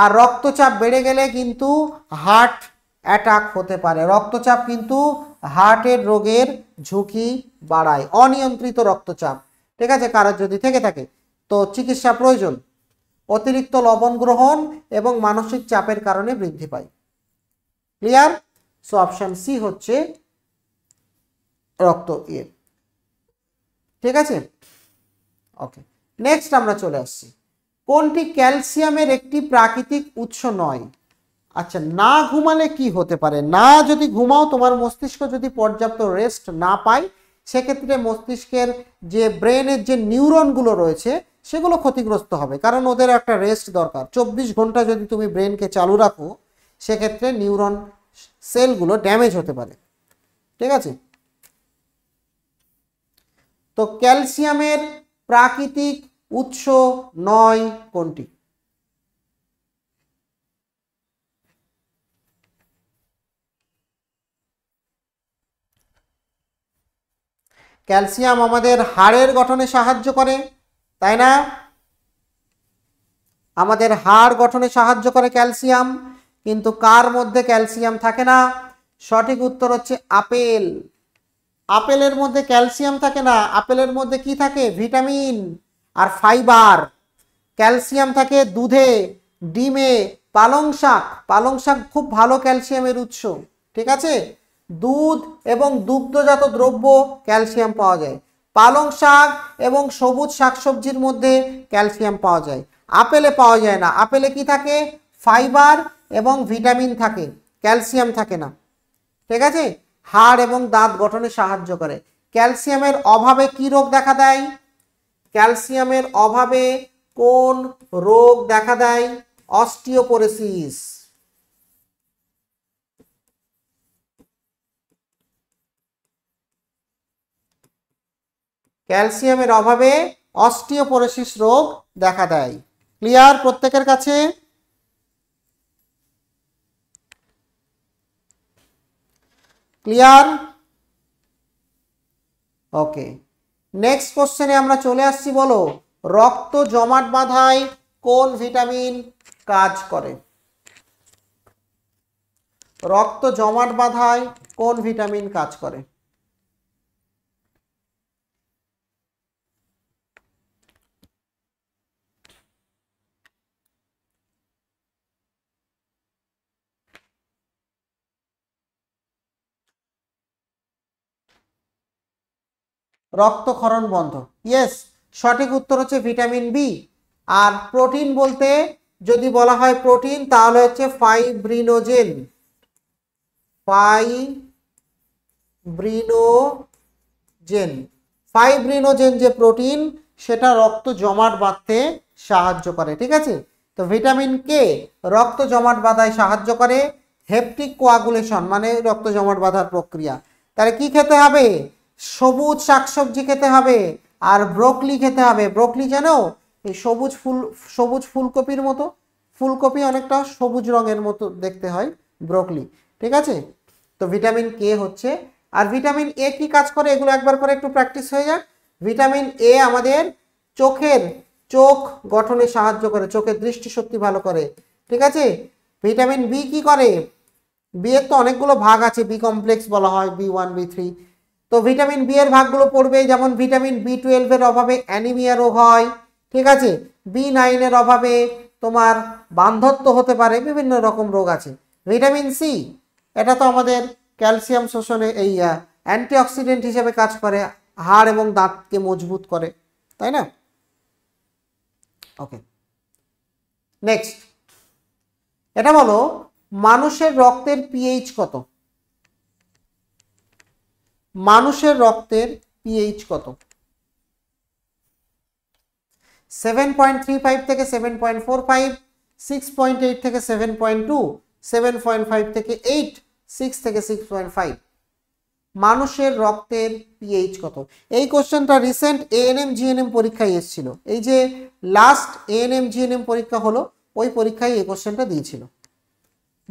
আর রক্তচাপ বেড়ে গেলে কিন্তু হার্ট অ্যাটাক হতে পারে রক্তচাপ কিন্তু হার্টের রোগের ঝুঁকি বাড়ায় অনিয়ন্ত্রিত রক্তচাপ ঠিক আছে কারোর যদি থেকে থাকে তো চিকিৎসা প্রয়োজন অতিরিক্ত লবণ গ্রহণ এবং মানসিক চাপের কারণে বৃদ্ধি পায় ক্লিয়ার সো অপশান সি হচ্ছে রক্ত ইয়ে ঠিক আছে ওকে নেক্সট আমরা চলে আসছি কোনটি ক্যালসিয়ামের একটি প্রাকৃতিক উৎস নয় আচ্ছা না ঘুমালে কি হতে পারে না যদি ঘুমাও তোমার মস্তিষ্ক যদি পর্যাপ্ত রেস্ট না পায় সেক্ষেত্রে মস্তিষ্কের যে ব্রেনের যে নিউরনগুলো রয়েছে সেগুলো ক্ষতিগ্রস্ত হবে কারণ ওদের একটা রেস্ট দরকার চব্বিশ ঘন্টা যদি তুমি ব্রেনকে চালু রাখো সেক্ষেত্রে নিউরন সেলগুলো ড্যামেজ হতে পারে ঠিক আছে তো ক্যালসিয়ামের প্রাকৃতিক উৎস নয় কোনটি ক্যালসিয়াম আমাদের হাড়ের গঠনে সাহায্য করে তাই না আমাদের হাড় গঠনে সাহায্য করে ক্যালসিয়াম কিন্তু কার মধ্যে ক্যালসিয়াম থাকে না সঠিক উত্তর হচ্ছে আপেল আপেলের মধ্যে ক্যালসিয়াম থাকে না আপেলের মধ্যে কি থাকে ভিটামিন আর ফাইবার ক্যালসিয়াম থাকে দুধে ডিমে পালং শাক পালং শাক খুব ভালো ক্যালসিয়ামের উৎস ঠিক আছে দুধ এবং দুগ্ধজাত দ্রব্য ক্যালসিয়াম পাওয়া যায় পালং শাক এবং সবুজ শাকসবজির মধ্যে ক্যালসিয়াম পাওয়া যায় আপেলে পাওয়া যায় না আপেলে কি থাকে ফাইবার এবং ভিটামিন থাকে ক্যালসিয়াম থাকে না ঠিক আছে হাড় এবং দাঁত গঠনে সাহায্য করে ক্যালসিয়ামের অভাবে কি রোগ দেখা দেয় ক্যালসিয়ামের অভাবে কোন রোগ দেখা দেয় অস্টিওপোরেসিস ক্যালসিয়ামের অভাবে অস্টিওপোরেসিস রোগ দেখা দেয় ক্লিয়ার প্রত্যেকের কাছে ক্লিয়ার ওকে নেক্সট কোশ্চেনে আমরা চলে আসছি বলো রক্ত জমাট বাঁধায় কোন ভিটামিন কাজ করে রক্ত জমাট বাঁধায় কোন ভিটামিন কাজ করে রক্তক্ষরণ বন্ধ ইয়েস সঠিক উত্তর হচ্ছে ভিটামিন বি আর প্রোটিন বলতে যদি বলা হয় প্রোটিন তাহলে হচ্ছে ফাইব্রিনোজেন ফাইব্রিনোজেন ফাইব্রিনোজেন যে প্রোটিন সেটা রক্ত জমাট বাঁধতে সাহায্য করে ঠিক আছে তো ভিটামিন কে রক্ত জমাট বাঁধায় সাহায্য করে হেপটিক কোয়াগুলেশন মানে রক্ত জমাট বাঁধার প্রক্রিয়া তাহলে কি খেতে হবে সবুজ শাকসবজি খেতে হবে আর ব্রোকলি খেতে হবে ব্রোকলি যেন এই সবুজ ফুল সবুজ ফুলকপির মতো ফুলকপি অনেকটা সবুজ রঙের মতো দেখতে হয় ব্রোকলি ঠিক আছে তো ভিটামিন কে হচ্ছে আর ভিটামিন এ কি কাজ করে এগুলো একবার করে একটু প্র্যাকটিস হয়ে যাক ভিটামিন এ আমাদের চোখের চোখ গঠনে সাহায্য করে চোখের দৃষ্টিশক্তি ভালো করে ঠিক আছে ভিটামিন বি কি করে বি এর তো অনেকগুলো ভাগ আছে বি কমপ্লেক্স বলা হয় বি ওয়ান বি থ্রি তো ভিটামিন বি এর ভাগগুলো পড়বে যেমন ভিটামিন বি টুয়েলভের অভাবে অ্যানিমিয়া রোগ হয় ঠিক আছে বি নাইনের অভাবে তোমার বান্ধত্ব হতে পারে বিভিন্ন রকম রোগ আছে ভিটামিন সি এটা তো আমাদের ক্যালসিয়াম শোষণে এই অ্যান্টিঅক্সিডেন্ট হিসেবে কাজ করে হাড় এবং দাঁতকে মজবুত করে তাই না ওকে নেক্সট এটা বলো মানুষের রক্তের পিএইচ কত মানুষের রক্তের পিএইচ কত সেভেন পয়েন্ট থ্রি ফাইভ থেকে seven point four five six point eight থেকে seven point two seven point five থেকে এইট সিক্স থেকে সিক্স পয়েন্ট ফাইভ মানুষের রক্তের পিএইচ কত এই কোশ্চেনটা রিসেন্ট এএনএম জিএনএম পরীক্ষায় এসেছিল এই যে লাস্ট এএনএম জিএনএম পরীক্ষা হলো ওই পরীক্ষায় এই কোশ্চেনটা দিয়েছিল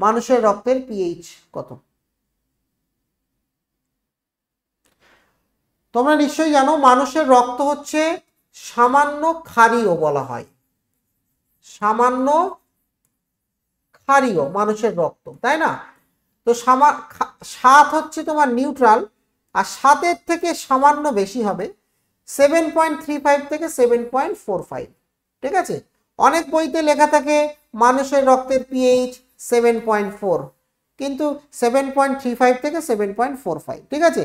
মানুষের রক্তের পিএইচ কত তোমরা নিশ্চয়ই জানো মানুষের রক্ত হচ্ছে সামান্য ক্ষারীয় বলা হয় সামান্য ক্ষারীয় মানুষের রক্ত তাই না তো সাত হচ্ছে তোমার নিউট্রাল আর সাতের থেকে সামান্য বেশি হবে সেভেন পয়েন্ট থ্রি ফাইভ থেকে সেভেন পয়েন্ট ফোর ফাইভ ঠিক আছে অনেক বইতে লেখা থাকে মানুষের রক্তের পিএইচ সেভেন পয়েন্ট ফোর কিন্তু সেভেন পয়েন্ট থ্রি ফাইভ থেকে সেভেন পয়েন্ট ফোর ফাইভ ঠিক আছে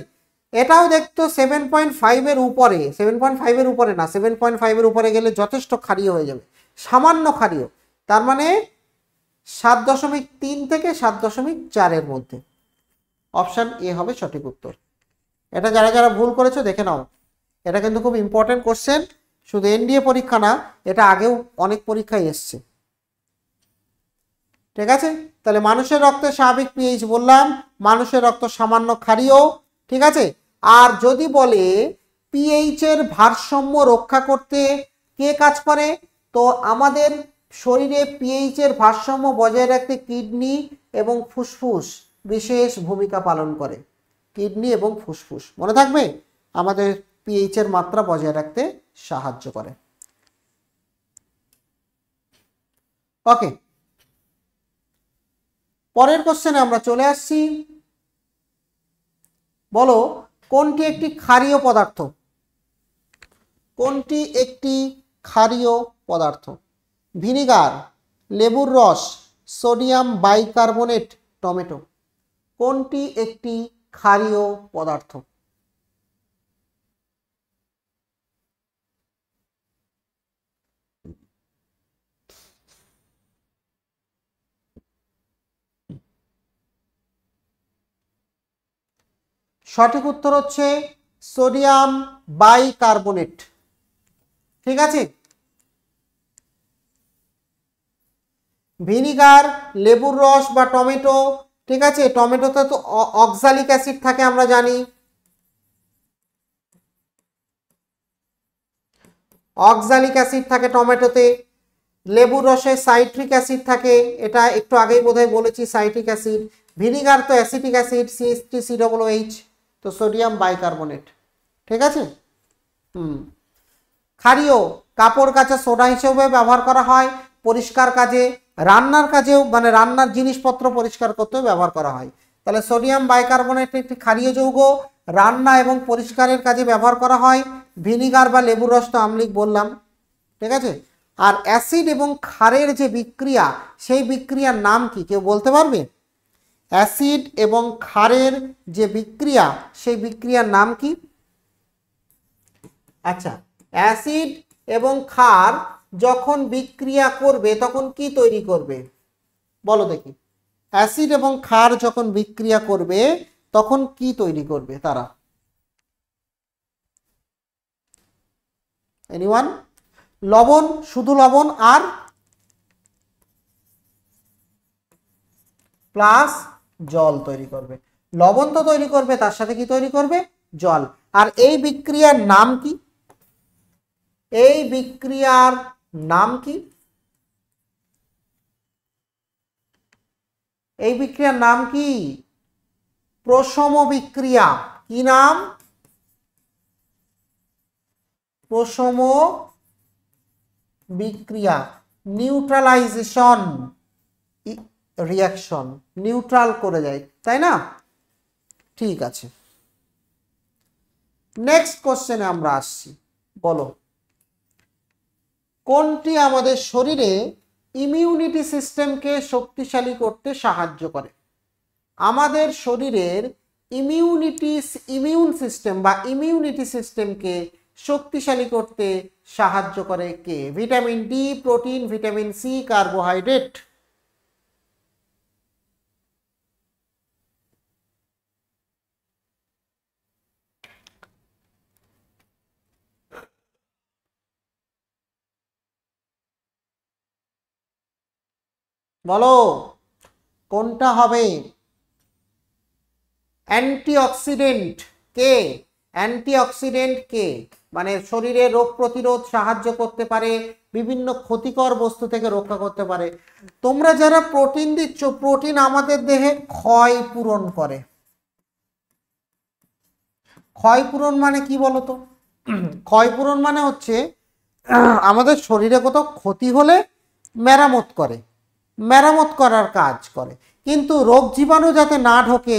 এটাও দেখতো সেভেন পয়েন্ট ফাইভের উপরে সেভেন পয়েন্ট ফাইভের উপরে না সেভেন পয়েন্ট ফাইভের উপরে গেলে যথেষ্ট ক্ষারীয় হয়ে যাবে সামান্য ক্ষারীয় তার মানে সাত দশমিক তিন থেকে সাত দশমিক চারের মধ্যে অপশান এ হবে সঠিক উত্তর এটা যারা যারা ভুল করেছো দেখে নাও এটা কিন্তু খুব ইম্পর্টেন্ট কোশ্চেন শুধু এনডিএ পরীক্ষা না এটা আগেও অনেক পরীক্ষায় এসছে ঠিক আছে তাহলে মানুষের রক্তে স্বাভাবিক পিএইচ বললাম মানুষের রক্ত সামান্য খারিও ঠিক আছে আর যদি বলে পিএইচ এর ভারসাম্য রক্ষা করতে কে কাজ করে তো আমাদের শরীরে পিএইচ এর ভারসাম্য বজায় রাখতে কিডনি এবং ফুসফুস বিশেষ ভূমিকা পালন করে কিডনি এবং ফুসফুস মনে থাকবে আমাদের পিএইচ এর মাত্রা বজায় রাখতে সাহায্য করে ওকে পরের কোশ্চেনে আমরা চলে আসছি বলো কোনটি একটি ক্ষারীয় পদার্থ কোনটি একটি ক্ষারীয় পদার্থ ভিনিগার লেবুর রস সোডিয়াম বাইকার্বনেট টমেটো কোনটি একটি ক্ষারীয় পদার্থ সঠিক উত্তর হচ্ছে সোডিয়াম বাইকার্বনেট ঠিক আছে ভিনিগার লেবুর রস বা টমেটো ঠিক আছে টমেটোতে তো অক্সালিক অ্যাসিড থাকে আমরা জানি অক্সালিক অ্যাসিড থাকে টমেটোতে লেবুর রসে সাইট্রিক অ্যাসিড থাকে এটা একটু আগেই বোধহয় বলেছি সাইট্রিক অ্যাসিড ভিনিগার তো acetic acid CST C double H তো সোডিয়াম বাইকার্বনেট ঠিক আছে হুম ক্ষারীয় কাপড় কাচা সোডা হিসেবে ব্যবহার করা হয় পরিষ্কার কাজে রান্নার কাজেও মানে রান্নার জিনিসপত্র পরিষ্কার করতেও ব্যবহার করা হয় তাহলে সোডিয়াম বাইকার্বনেট একটি ক্ষারীয় যৌগ রান্না এবং পরিষ্কারের কাজে ব্যবহার করা হয় ভিনিগার বা লেবুর রস তো আমলিক বললাম ঠিক আছে আর অ্যাসিড এবং ক্ষারের যে বিক্রিয়া সেই বিক্রিয়ার নাম কি কেউ বলতে পারবে অ্যাসিড এবং ক্ষারের যে বিক্রিয়া সেই বিক্রিয়ার নাম কি আচ্ছা অ্যাসিড এবং ক্ষার যখন বিক্রিয়া করবে তখন কি তৈরি করবে বলো দেখি অ্যাসিড এবং ক্ষার যখন বিক্রিয়া করবে তখন কি তৈরি করবে তারা এনিওয়ান লবণ শুধু লবণ আর প্লাস জল তৈরি করবে লবণ তো তৈরি করবে তার সাথে কি তৈরি করবে জল আর এই বিক্রিয়ার নাম কি এই বিক্রিয়ার নাম কি এই বিক্রিয়ার নাম কি প্রশম বিক্রিয়া কি নাম প্রসম বিক্রিয়া নিউট্রালাইজেশন রিয়াকশন নিউট্রাল করে দেয় তাই না ঠিক আছে নেক্সট কোশ্চেনে আমরা আসছি বলো কোনটি আমাদের শরীরে ইমিউনিটি সিস্টেমকে শক্তিশালী করতে সাহায্য করে আমাদের শরীরের ইমিউনিটিস ইমিউন সিস্টেম বা ইমিউনিটি সিস্টেমকে শক্তিশালী করতে সাহায্য করে কে vitamin D protein vitamin C carbohydrate বলো কোনটা হবে অ্যান্টিঅক্সিডেন্ট কে অ্যান্টিঅক্সিডেন্ট কে মানে শরীরে রোগ প্রতিরোধ সাহায্য করতে পারে বিভিন্ন ক্ষতিকর বস্তু থেকে রক্ষা করতে পারে তোমরা যারা প্রোটিন দিচ্ছ প্রোটিন আমাদের দেহে ক্ষয় পূরণ করে ক্ষয় পূরণ মানে কি বলতো ক্ষয় পূরণ মানে হচ্ছে আমাদের শরীরে কোথাও ক্ষতি হলে মেরামত করে মেরামত করার কাজ করে কিন্তু রোগ জীবাণু যাতে না ঢোকে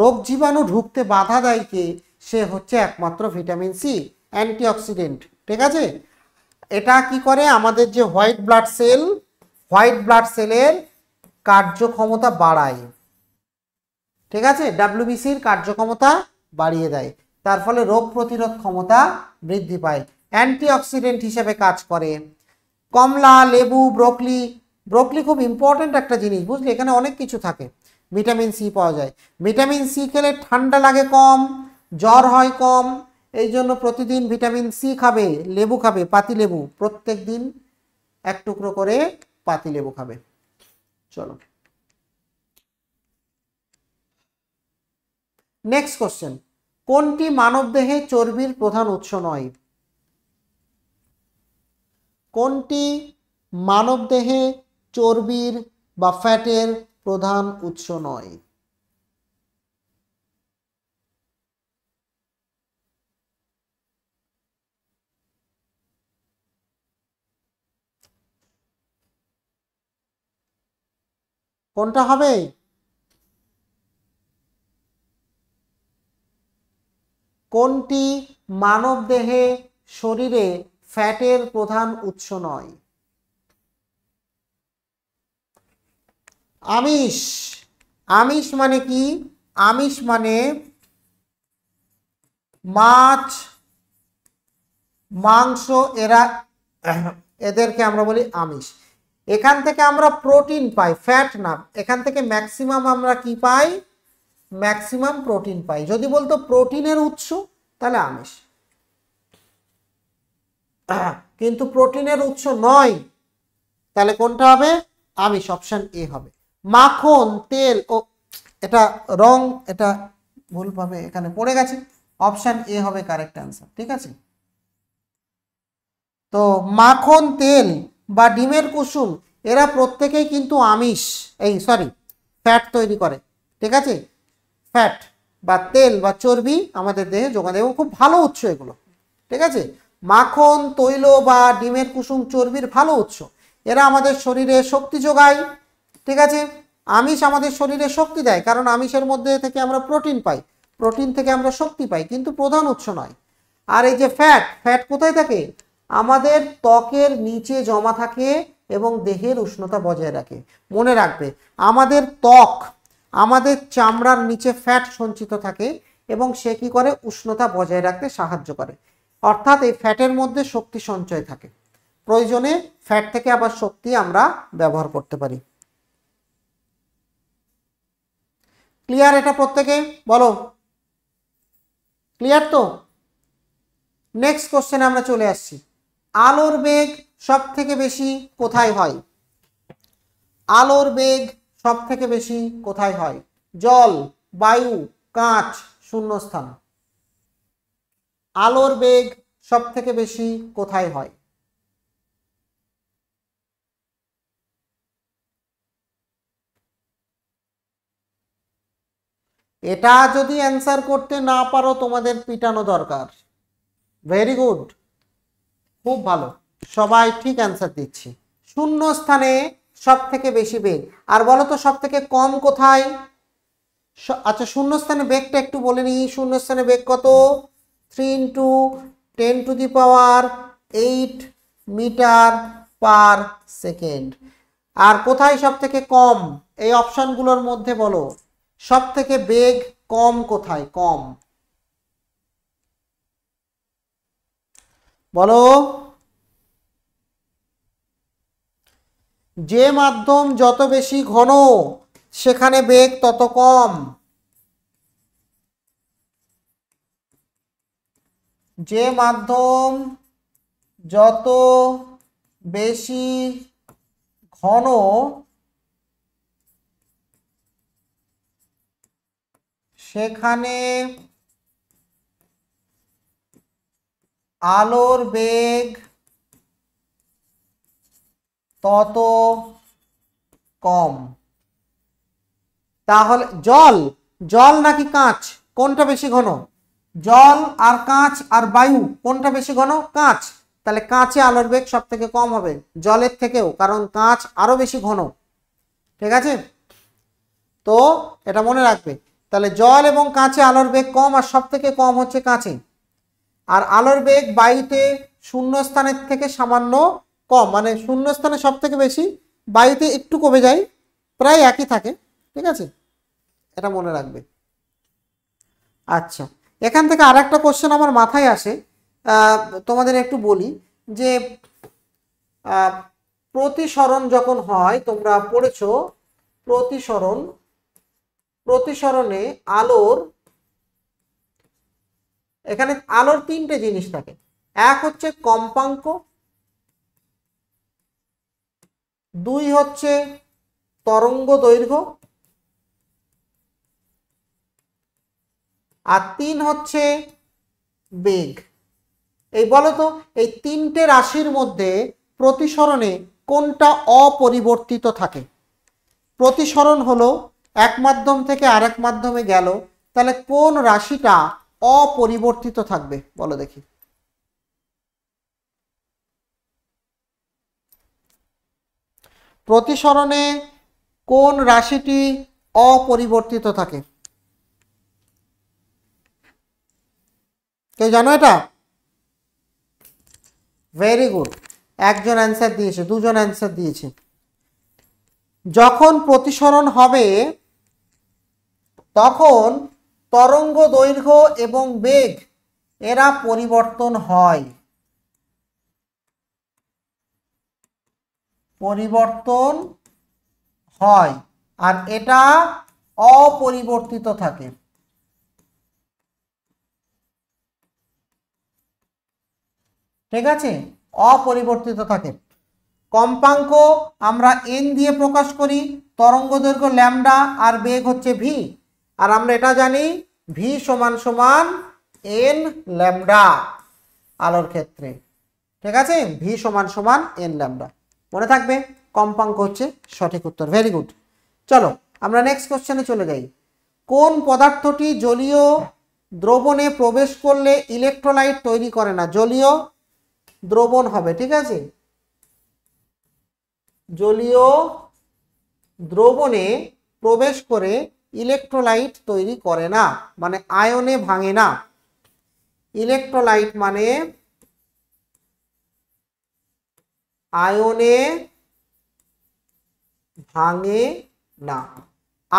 রোগ জীবাণু ঢুকতে বাধা দেয় কে সে হচ্ছে একমাত্র ভিটামিন সি অ্যান্টিঅক্সিডেন্ট ঠিক আছে এটা কি করে আমাদের যে white blood cell white blood সেলের কার্যক্ষমতা বাড়ায় ঠিক আছে ডাব্লিউবিসির কার্যক্ষমতা বাড়িয়ে দেয় তার ফলে রোগ প্রতিরোধ ক্ষমতা বৃদ্ধি পায় অ্যান্টিঅক্সিডেন্ট হিসেবে কাজ করে কমলা লেবু ব্রোকলি ব্রোকলি খুব ইম্পর্ট্যান্ট একটা জিনিস বুঝলি এখানে অনেক কিছু থাকে ভিটামিন সি পাওয়া যায় ভিটামিন সি খেলে ঠান্ডা লাগে কম জ্বর হয় কম এই জন্য প্রতিদিন ভিটামিন সি খাবে লেবু খাবে পাতি লেবু প্রত্যেক দিন এক টুকরো করে পাতি লেবু খাবে চলো নেক্সট কোশ্চেন কোনটি মানবদেহে চর্বির প্রধান উৎস নয় কোনটি মানবদেহে চর্বির বা ফ্যাটের প্রধান উৎস নয় কোনটা হবে কোনটি মানব দেহে শরীরে ফ্যাটের প্রধান উৎস নয় আমিষ আমিষ মানে কি আমিষ মানে মাছ মাংস এরা এদেরকে আমরা বলি আমিষ এখান থেকে আমরা প্রোটিন পাই ফ্যাট না এখান থেকে ম্যাক্সিমাম আমরা কি পাই ম্যাক্সিমাম প্রোটিন পাই যদি বলতো প্রোটিনের উৎস তাহলে আমিষ কিন্তু প্রোটিনের উৎস নয় তাহলে কোনটা হবে আমিষ অপশান এ হবে মাখন তেল ও এটা রং এটা ভুলভাবে এখানে পড়ে গেছে অপশান এ হবে কারেক্ট অ্যান্সার ঠিক আছে তো মাখন তেল বা ডিমের কুসুম এরা প্রত্যেকেই কিন্তু আমিষ এই সরি ফ্যাট তৈরি করে ঠিক আছে ফ্যাট বা তেল বা চর্বি আমাদের দেহে যোগান এবং খুব ভালো উৎস এগুলো ঠিক আছে মাখন তৈল বা ডিমের কুসুম চর্বির ভালো উৎস এরা আমাদের শরীরে শক্তি যোগায় ঠিক আছে আমিষ আমাদের শরীরে শক্তি দেয় কারণ আমিষের মধ্যে থেকে আমরা প্রোটিন পাই প্রোটিন থেকে আমরা শক্তি পাই কিন্তু প্রধান উৎস নয় আর এই যে ফ্যাট ফ্যাট কোথায় থাকে আমাদের ত্বকের নিচে জমা থাকে এবং দেহের উষ্ণতা বজায় রাখে মনে রাখবে আমাদের ত্বক আমাদের চামড়ার নিচে ফ্যাট সঞ্চিত থাকে এবং সে কি করে উষ্ণতা বজায় রাখতে সাহায্য করে অর্থাৎ এই ফ্যাটের মধ্যে শক্তি সঞ্চয় থাকে প্রয়োজনে ফ্যাট থেকে আবার শক্তি আমরা ব্যবহার করতে পারি ক্লিয়ার এটা প্রত্যেকে বলো ক্লিয়ার তো নেক্সট কোশ্চেন আমরা চলে আসছি আলোর বেগ সব থেকে বেশি কোথায় হয় আলোর বেগ সব থেকে বেশি কোথায় হয় জল বায়ু কাঁচ শূন্যস্থান আলোর বেগ সব থেকে বেশি কোথায় হয় এটা যদি অ্যান্সার করতে না পারো তোমাদের পিটানো দরকার ভেরি গুড খুব ভালো সবাই ঠিক অ্যান্সার দিচ্ছি শূন্য স্থানে সব থেকে বেশি বেগ আর বলো তো সব থেকে কম কোথায় আচ্ছা শূন্য স্থানে বেগটা একটু বলে নিই স্থানে বেগ কত three into ten to the power eight metre per second আর কোথায় সব থেকে কম এই অপশানগুলোর মধ্যে বলো সব থেকে বেগ কম কোথায় কম বলো যে মাধ্যম যত বেশি ঘন সেখানে বেগ তত কম যে মাধ্যম যত বেশি ঘন সেখানে আলোর বেগ তত কম তাহলে জল জল নাকি কাঁচ কোনটা বেশি ঘন জল আর কাঁচ আর বায়ু কোনটা বেশি ঘন কাঁচ তাহলে কাঁচে আলোর বেগ সব থেকে কম হবে জলের থেকেও কারণ কাঁচ আরো বেশি ঘন ঠিক আছে তো এটা মনে রাখবে তাহলে জল এবং কাঁচে আলোর বেগ কম আর সব থেকে কম হচ্ছে কাঁচে আর আলোর বেগ বায়ুতে শূন্য স্থানের থেকে সামান্য কম মানে শূন্য স্থানে সব থেকে বেশি বায়ুতে একটু কমে যায় প্রায় একই থাকে ঠিক আছে এটা মনে রাখবে আচ্ছা এখান থেকে আর একটা কোশ্চেন আমার মাথায় আসে তোমাদের একটু বলি যে প্রতিসরণ যখন হয় তোমরা পড়েছ প্রতিসরণ প্রতিসরণে আলোর এখানে আলোর তিনটে জিনিস থাকে এক হচ্ছে কম্পাঙ্ক দুই হচ্ছে তরঙ্গ দৈর্ঘ্য আর তিন হচ্ছে বেগ এই বলতো এই তিনটে রাশির মধ্যে প্রতিসরণে কোনটা অপরিবর্তিত থাকে প্রতিসরণ হলো এক মাধ্যম থেকে আরেক মাধ্যমে গেল তাহলে কোন রাশিটা অপরিবর্তিত থাকবে বলো দেখি প্রতিসরণে কোন রাশিটি অপরিবর্তিত থাকে কেউ জানো এটা ভেরি গুড একজন অ্যান্সার দিয়েছে দুজন অ্যান্সার দিয়েছে যখন প্রতিসরণ হবে তখন তরঙ্গ দৈর্ঘ্য এবং বেগ এরা পরিবর্তন হয় পরিবর্তন হয় আর এটা অপরিবর্তিত থাকে ঠিক আছে অপরিবর্তিত থাকে কম্পাঙ্ক আমরা এন দিয়ে প্রকাশ করি তরঙ্গ দৈর্ঘ্য ল্যামডা আর বেগ হচ্ছে ভি আর আমরা এটা জানি ভি সমান সমান এন ল্যামডা আলোর ক্ষেত্রে ঠিক আছে ভি সমান সমান এন ল্যামডা মনে থাকবে কম্পাঙ্ক হচ্ছে সঠিক উত্তর ভেরি গুড চলো আমরা নেক্সট কোশ্চেনে চলে যাই কোন পদার্থটি জলীয় দ্রবণে প্রবেশ করলে ইলেকট্রোলাইট তৈরি করে না জলীয় দ্রবণ হবে ঠিক আছে জলীয় দ্রবণে প্রবেশ করে ইলেকট্রোলাইট তৈরি করে না মানে আয়নে ভাঙে না ইলেকট্রোলাইট মানে আয়নে ভাঙে না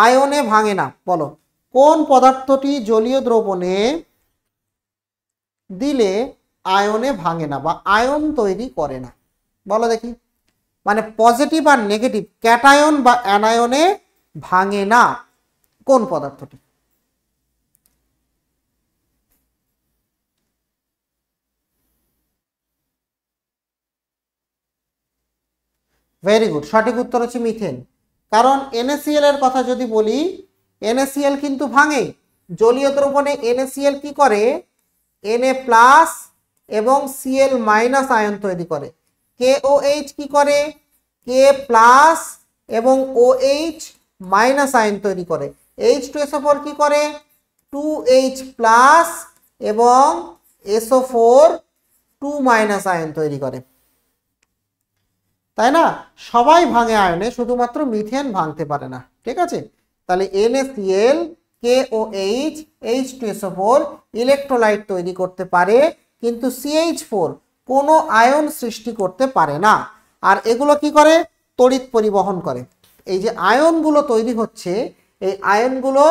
আয়নে ভাঙে না বলো কোন পদার্থটি জলীয় দ্রবণে দিলে আয়নে ভাঙে না বা আয়ন তৈরি করে না বলো দেখি মানে পজিটিভ আর নেগেটিভ ক্যাটায়ন বা অ্যানায়নে ভাঙে না কোন পদার্থটি ভেরি গুড সঠিক উত্তর হচ্ছে মিথেন কারণ এনএসিএল এর কথা যদি বলি এনএসিএল কিন্তু ভাঙে জলীয় দ্রবণে এনএসিএল কি করে এনএ প্লাস এবং সিএল মাইনাস আয়ন তৈরি করে কে ওএইচ কি করে কে প্লাস এবং ওএইচ মাইনাস আয়ন তৈরি করে এইচ টু এসও ফোর কী করে টু এইচ প্লাস এবং SO four two minus ion তৈরি করে তাই না সবাই ভাঙে আয়নে শুধুমাত্র মিথেন ভাঙতে পারে না ঠিক আছে তাহলে NaCl KOH H two SO four electrolyte তৈরি করতে পারে কিন্তু সিএইচ ফোর কোনো আয়ন সৃষ্টি করতে পারে না আর এগুলো কি করে তড়িৎ পরিবহন করে এই যে আয়নগুলো তৈরি হচ্ছে এই আয়নগুলো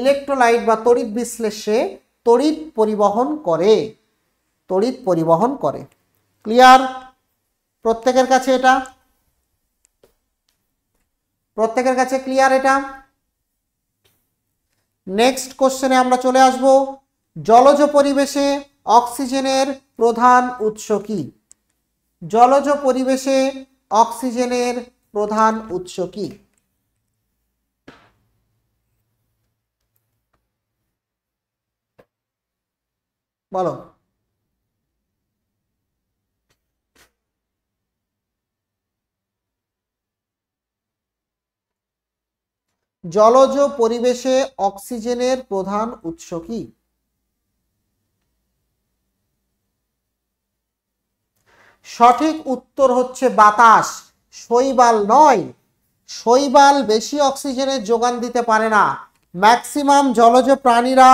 ইলেকট্রোলাইট বা তড়িৎ বিশ্লেষে তড়িৎ পরিবহন করে তড়িৎ পরিবহন করে ক্লিয়ার প্রত্যেকের কাছে এটা প্রত্যেকের কাছে ক্লিয়ার এটা নেক্সট কোশ্চেনে আমরা চলে আসব জলজ পরিবেশে অক্সিজেনের প্রধান উৎস কি জলজ পরিবেশে অক্সিজেনের প্রধান উৎস কী বলো জলজ পরিবেশে অক্সিজেনের প্রধান উৎস কি সঠিক উত্তর হচ্ছে বাতাস শৈবাল নয় শৈবাল বেশি অক্সিজেনের যোগান দিতে পারে না ম্যাক্সিমাম জলজ প্রাণীরা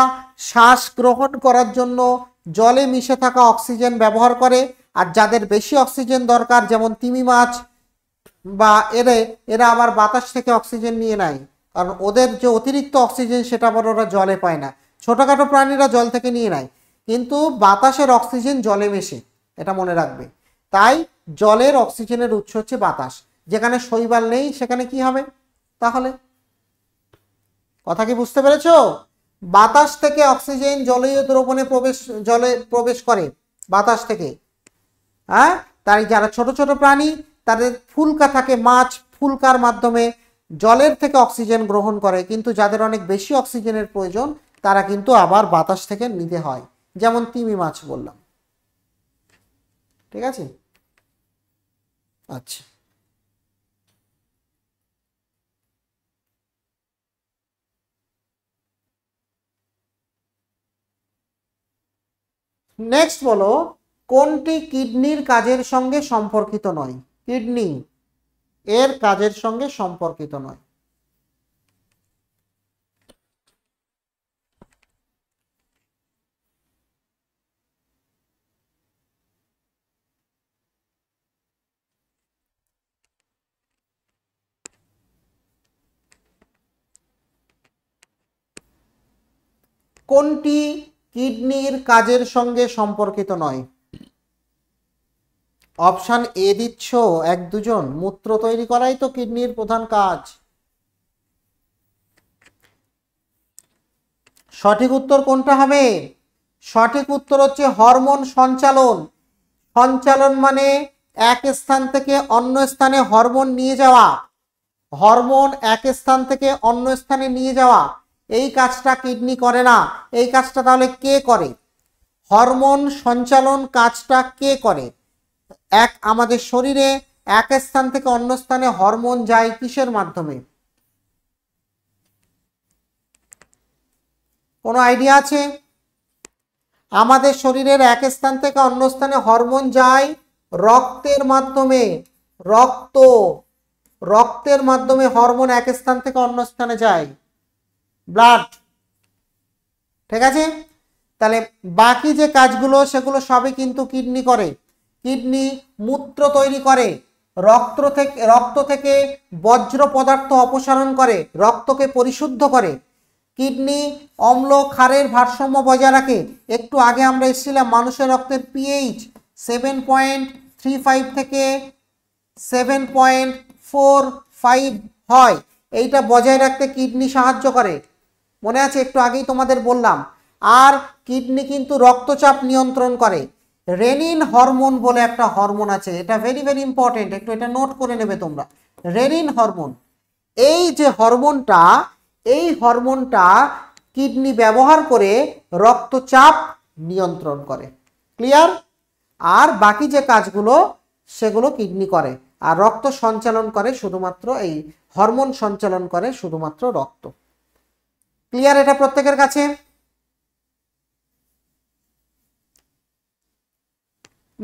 শ্বাস গ্রহণ করার জন্য জলে মিশে থাকা অক্সিজেন ব্যবহার করে আর যাদের বেশি অক্সিজেন দরকার যেমন তিমি মাছ বা এরে এরা আবার বাতাস থেকে অক্সিজেন নিয়ে নেয় কারণ ওদের যে অতিরিক্ত অক্সিজেন সেটা আবার ওরা জলে পায় না ছোটোখাটো প্রাণীরা জল থেকে নিয়ে নেয় কিন্তু বাতাসের অক্সিজেন জলে মেশে এটা মনে রাখবে তাই জলের অক্সিজেনের উৎস হচ্ছে বাতাস যেখানে শৈবাল নেই সেখানে কি হবে তাহলে কথা কি বুঝতে পেরেছ বাতাস থেকে অক্সিজেন জলীয় দ্রবণে প্রবেশ জলে প্রবেশ করে বাতাস থেকে হ্যাঁ তাই যারা ছোট ছোট প্রাণী তাদের ফুলকা থাকে মাছ ফুলকার মাধ্যমে জলের থেকে অক্সিজেন গ্রহণ করে কিন্তু যাদের অনেক বেশি অক্সিজেনের প্রয়োজন তারা কিন্তু আবার বাতাস থেকে নিতে হয় যেমন তিমি মাছ বললাম ঠিক আছে আচ্ছা নেক্সট বলো কোনটি কিডনির কাজের সঙ্গে সম্পর্কিত নয় কিডনি এর কাজের সঙ্গে সম্পর্কিত নয় কোনটি কিডনির কাজের সঙ্গে সম্পর্কিত নয় অপশান এ দিচ্ছ এক দুজন মূত্র তৈরি করাই তো কিডনির প্রধান কাজ সঠিক উত্তর কোনটা হবে সঠিক উত্তর হচ্ছে হরমোন সঞ্চালন সঞ্চালন মানে এক স্থান থেকে অন্য স্থানে হরমোন নিয়ে যাওয়া হরমোন এক স্থান থেকে অন্য স্থানে নিয়ে যাওয়া এই কাজটা কিডনি করে না এই কাজটা তাহলে কে করে হরমোন সঞ্চালন কাজটা কে করে এক আমাদের শরীরে এক স্থান থেকে অন্য স্থানে হরমোন যায় কিসের মাধ্যমে কোনো আইডিয়া আছে আমাদের শরীরের এক স্থান থেকে অন্য স্থানে হরমোন যায় রক্তের মাধ্যমে রক্ত রক্তের মাধ্যমে হরমোন এক স্থান থেকে অন্য স্থানে যায় ব্লাড ঠিক আছে তাহলে বাকি যে কাজগুলো সেগুলো সবই কিন্তু কিডনি করে কিডনি মূত্র তৈরি করে রক্ত থেকে রক্ত থেকে বজ্র পদার্থ অপসারণ করে রক্তকে পরিশুদ্ধ করে কিডনি অম্ল ক্ষারের ভারসাম্য বজায় রাখে একটু আগে আমরা এসেছিলাম মানুষের রক্তের pH seven point three five থেকে সেভেন পয়েন্ট ফোর ফাইভ হয় এইটা বজায় রাখতে কিডনি সাহায্য করে মনে আছে একটু আগেই তোমাদের বললাম আর কিডনি কিন্তু রক্তচাপ নিয়ন্ত্রণ করে রেনিন হরমোন বলে একটা হরমোন আছে এটা ভেরি ভেরি ইম্পর্টেন্ট একটু এটা নোট করে নেবে তোমরা রেনিন হরমোন এই যে হরমোনটা এই হরমোনটা কিডনি ব্যবহার করে রক্তচাপ নিয়ন্ত্রণ করে ক্লিয়ার আর বাকি যে কাজগুলো সেগুলো কিডনি করে আর রক্ত সঞ্চালন করে শুধুমাত্র এই হরমোন সঞ্চালন করে শুধুমাত্র রক্ত ক্লিয়ার এটা প্রত্যেকের কাছে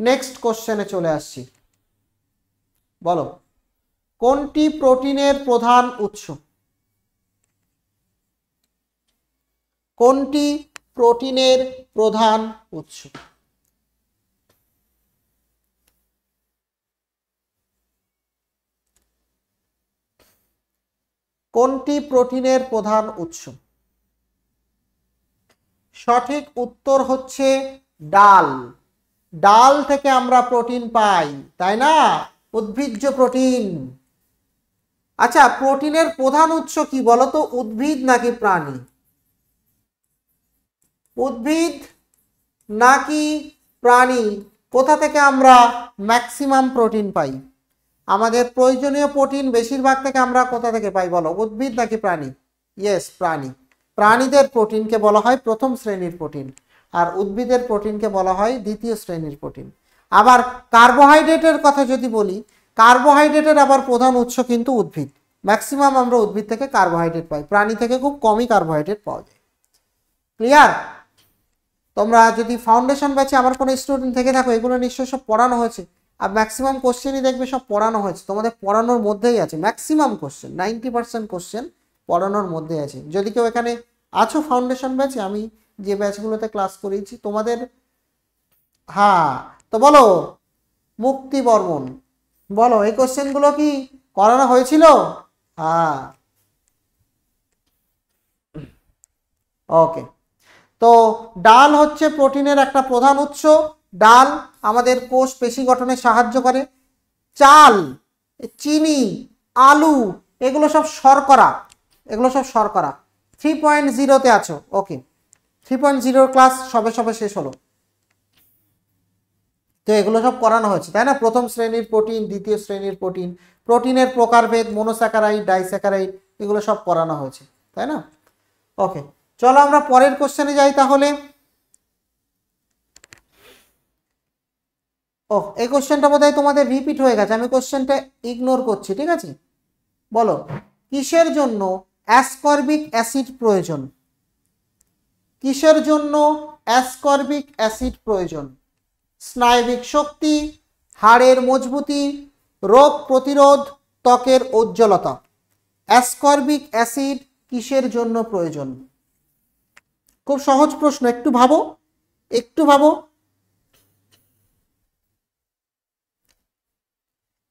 নেক্সট কোশ্চেনে চলে আসছি বলো কোনটি প্রোটিনের প্রধান উৎস কোনটি প্রোটিনের প্রধান উৎস কোনটি প্রোটিনের প্রধান উৎস সঠিক উত্তর হচ্ছে ডাল ডাল থেকে আমরা প্রোটিন পাই তাই না উদ্ভিজ্জ প্রোটিন আচ্ছা প্রোটিনের প্রধান উৎস কি বলতো উদ্ভিদ নাকি প্রাণী উদ্ভিদ নাকি প্রাণী কোথা থেকে আমরা ম্যাক্সিমাম প্রোটিন পাই আমাদের প্রয়োজনীয় প্রোটিন বেশিরভাগ থেকে আমরা কোথা থেকে পাই বলো উদ্ভিদ নাকি প্রাণী ইয়েস প্রাণী প্রাণীদের প্রোটিনকে বলা হয় প্রথম শ্রেণীর প্রোটিন আর উদ্ভিদের প্রোটিনকে বলা হয় দ্বিতীয় শ্রেণীর প্রোটিন আবার কার্বোহাইড্রেটের কথা যদি বলি কার্বোহাইড্রেটের আবার প্রধান উৎস কিন্তু উদ্ভিদ ম্যাক্সিমাম আমরা উদ্ভিদ থেকে কার্বোহাইড্রেট পাই প্রাণী থেকে খুব কমই কার্বোহাইড্রেট পাওয়া যায় ক্লিয়ার তোমরা যদি ফাউন্ডেশন ব্যাচে আমার কোনো স্টুডেন্ট থেকে থাকো এগুলো নিশ্চয়ই সব পড়ানো হয়েছে আর ম্যাক্সিমাম কোশ্চেনই দেখবে সব পড়ানো হয়েছে তোমাদের পড়ানোর মধ্যেই আছে maximum question ninety percent question পড়ানোর মধ্যে আছে যদি কেউ এখানে আছো ফাউন্ডেশন ব্যাচে আমি যে ব্যাচগুলোতে ক্লাস করিয়েছি তোমাদের হ্যাঁ তো বলো মুক্তি বর্মন বলো এই কোশ্চেনগুলো কি করানো হয়েছিল হ্যাঁ ওকে তো ডাল হচ্ছে প্রোটিনের একটা প্রধান উৎস ডাল আমাদের কোষ পেশি গঠনে সাহায্য করে চাল চিনি আলু এগুলো সব শর্করা এগুলো সব শর্করা থ্রি পয়েন্ট জিরোতে আছো ওকে থ্রি পয়েন্ট জিরোর ক্লাস সবে সবে শেষ হলো তো এগুলো সব করানো হয়েছে তাই না প্রথম শ্রেণীর প্রোটিন দ্বিতীয় শ্রেণীর প্রোটিন প্রোটিনের প্রকারভেদ মনোস্যাকারাইড ডাইস্যাকারাইড এগুলো সব করানো হয়েছে তাই না ওকে চলো আমরা পরের কোশ্চেনে যাই তাহলে ও এই কোশ্চেনটা বোধহয় তোমাদের রিপিট হয়ে গেছে আমি কোশ্চেনটা ইগনোর করছি ঠিক আছে বলো কিসের জন্য অ্যাসকর্বিক অ্যাসিড প্রয়োজন কিসের জন্য অ্যাসকর্বিক অ্যাসিড প্রয়োজন স্নায়বিক শক্তি হাড়ের মজবুতি রোগ প্রতিরোধ ত্বকের উজ্জ্বলতা অ্যাসকর্বিক অ্যাসিড কিসের জন্য প্রয়োজন খুব সহজ প্রশ্ন একটু ভাবো একটু ভাবো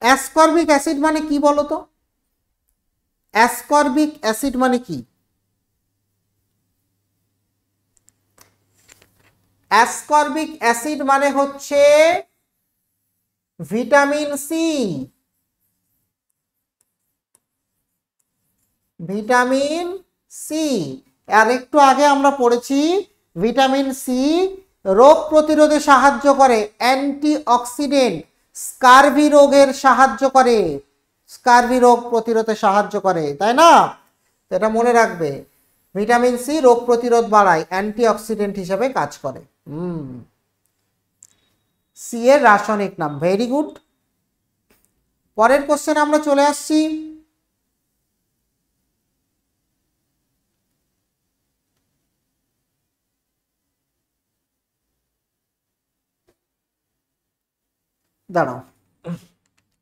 অ্যাসকর্বিক অ্যাসিড মানে কি বলতো অ্যাসকর্বিক অ্যাসিড মানে কি অ্যাসকর্বিক অ্যাসিড মানে হচ্ছে ভিটামিন সি ভিটামিন সি আর একটু আগে আমরা পড়েছি ভিটামিন সি রোগ প্রতিরোধে সাহায্য করে অ্যান্টি অক্সিডেন্ট স্কার্ভি রোগের সাহায্য করে স্কারবি রোগ প্রতিরোধে সাহায্য করে তাই না এটা মনে রাখবে ভিটামিন সি রোগ প্রতিরোধ বাড়ায় অ্যান্টিঅক্সিডেন্ট হিসেবে কাজ করে হুম সি এর রাসায়নিক নাম ভেরি গুড পরের কোশ্চেন আমরা চলে আসছি দাঁড়াও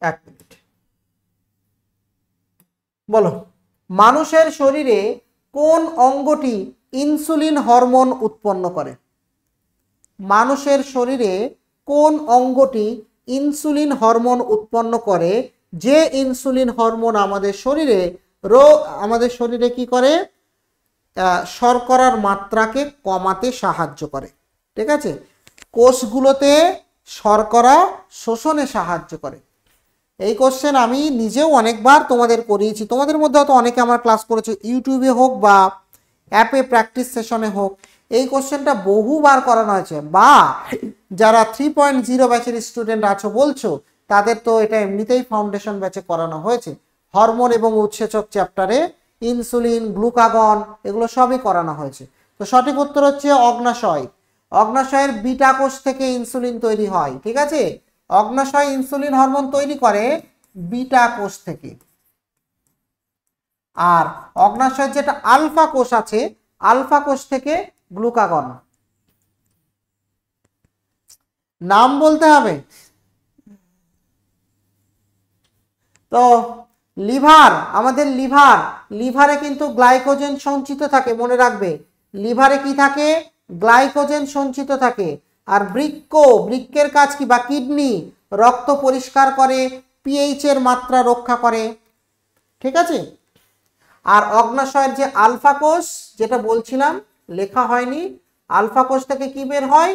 এক বলো মানুষের শরীরে কোন অঙ্গটি ইনসুলিন হরমোন উৎপন্ন করে মানুষের শরীরে কোন অঙ্গটি ইনসুলিন হরমোন উৎপন্ন করে যে ইনসুলিন হরমোন আমাদের শরীরে রোগ আমাদের শরীরে কি করে শর্করার মাত্রাকে কমাতে সাহায্য করে ঠিক আছে কোষগুলোতে শর্করা শোষণে সাহায্য করে এই কোশ্চেন আমি নিজেও অনেকবার তোমাদের করিয়েছি তোমাদের মধ্যে হয়তো অনেকে আমার ক্লাস করেছো ইউটিউবে হোক বা অ্যাপে প্র্যাকটিস সেশনে হোক এই কোশ্চেনটা বহুবার করানো হয়েছে বা যারা থ্রি পয়েন্ট জিরো ব্যাচের স্টুডেন্ট আছো বলছো তাদের তো এটা এমনিতেই ফাউন্ডেশন ব্যাচে করানো হয়েছে হরমোন এবং উৎসেচক চ্যাপ্টারে ইনসুলিন গ্লুকাগন এগুলো সবই করানো হয়েছে তো সঠিক উত্তর হচ্ছে অগ্নাশয় অগ্নাশয়ের বিটা কোষ থেকে ইনসুলিন তৈরি হয় ঠিক আছে অগ্নাশয় ইনসুলিন হরমোন তৈরি করে বিটা কোষ থেকে আর অগ্নাশয়ের যেটা আলফা কোষ আছে আলফা কোষ থেকে গ্লুকাগন নাম বলতে হবে তো লিভার আমাদের লিভার লিভারে কিন্তু গ্লাইকোজেন সঞ্চিত থাকে মনে রাখবে লিভারে কি থাকে গ্লাইকোজেন সঞ্চিত থাকে আর বৃক্ষ বৃক্ষের কাজ কি বা কিডনি রক্ত পরিষ্কার করে পিএইচের মাত্রা রক্ষা করে ঠিক আছে আর অগ্নাশয়ের যে আলফা কোষ যেটা বলছিলাম লেখা হয়নি আলফা কোষ থেকে কি বের হয়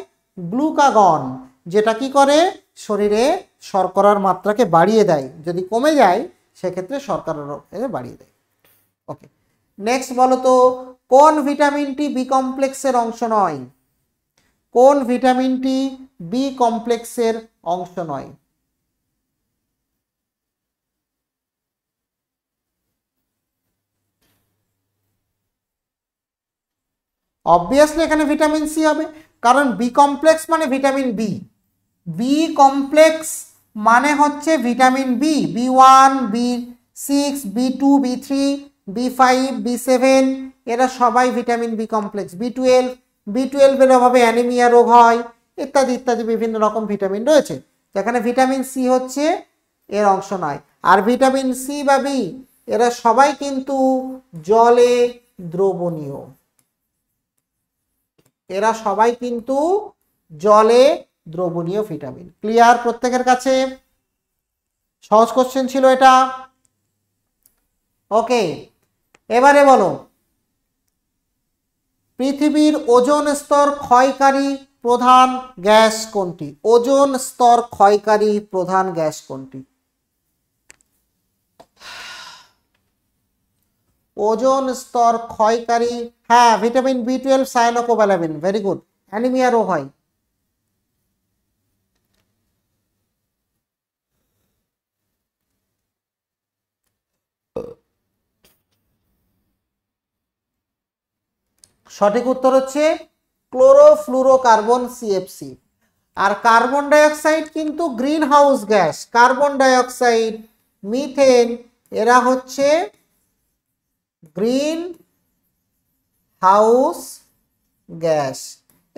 গ্লুকাগন যেটা কি করে শরীরে শর্করার মাত্রাকে বাড়িয়ে দেয় যদি কমে যায় সেক্ষেত্রে শর্করার বাড়িয়ে দেয় ওকে নেক্সট বলো তো কোন ভিটামিনটি বি কমপ্লেক্সের অংশ নয় কোন ভিটামিনটি বি কমপ্লেক্সের অংশ নয় অবভিয়াসলি এখানে ভিটামিন সি হবে কারণ বি কমপ্লেক্স মানে ভিটামিন বি বি কমপ্লেক্স মানে হচ্ছে vitamin B B one B six B two B three B five B seven এরা সবাই vitamin B complex B twelve B টুয়েলভের অভাবে অ্যানিমিয়া রোগ হয় ইত্যাদি ইত্যাদি বিভিন্ন রকম ভিটামিন রয়েছে যেখানে ভিটামিন সি হচ্ছে এর অংশ নয় আর ভিটামিন সি বা বি এরা সবাই কিন্তু জলে দ্রবণীয় এরা সবাই কিন্তু জলে দ্রবণীয় ভিটামিন ক্লিয়ার প্রত্যেকের কাছে সহজ কোশ্চেন ছিল এটা ওকে এবারে বলো পৃথিবীর ওজন স্তর ক্ষয়কারী প্রধান গ্যাস কোনটি ওজন স্তর ক্ষয়কারী প্রধান গ্যাস কোনটি ওজন স্তর ক্ষয়কারী হ্যাঁ vitamin B twelve cyanocobalamin very good অ্যানিমিয়ারও হয় সঠিক উত্তর হচ্ছে ক্লোরোফ্লুরোকার্বন সিএফসি আর কার্বন ডাইঅক্সাইড কিন্তু greenhouse gas carbon dioxide methane এরা হচ্ছে গ্রিন হাউস গ্যাস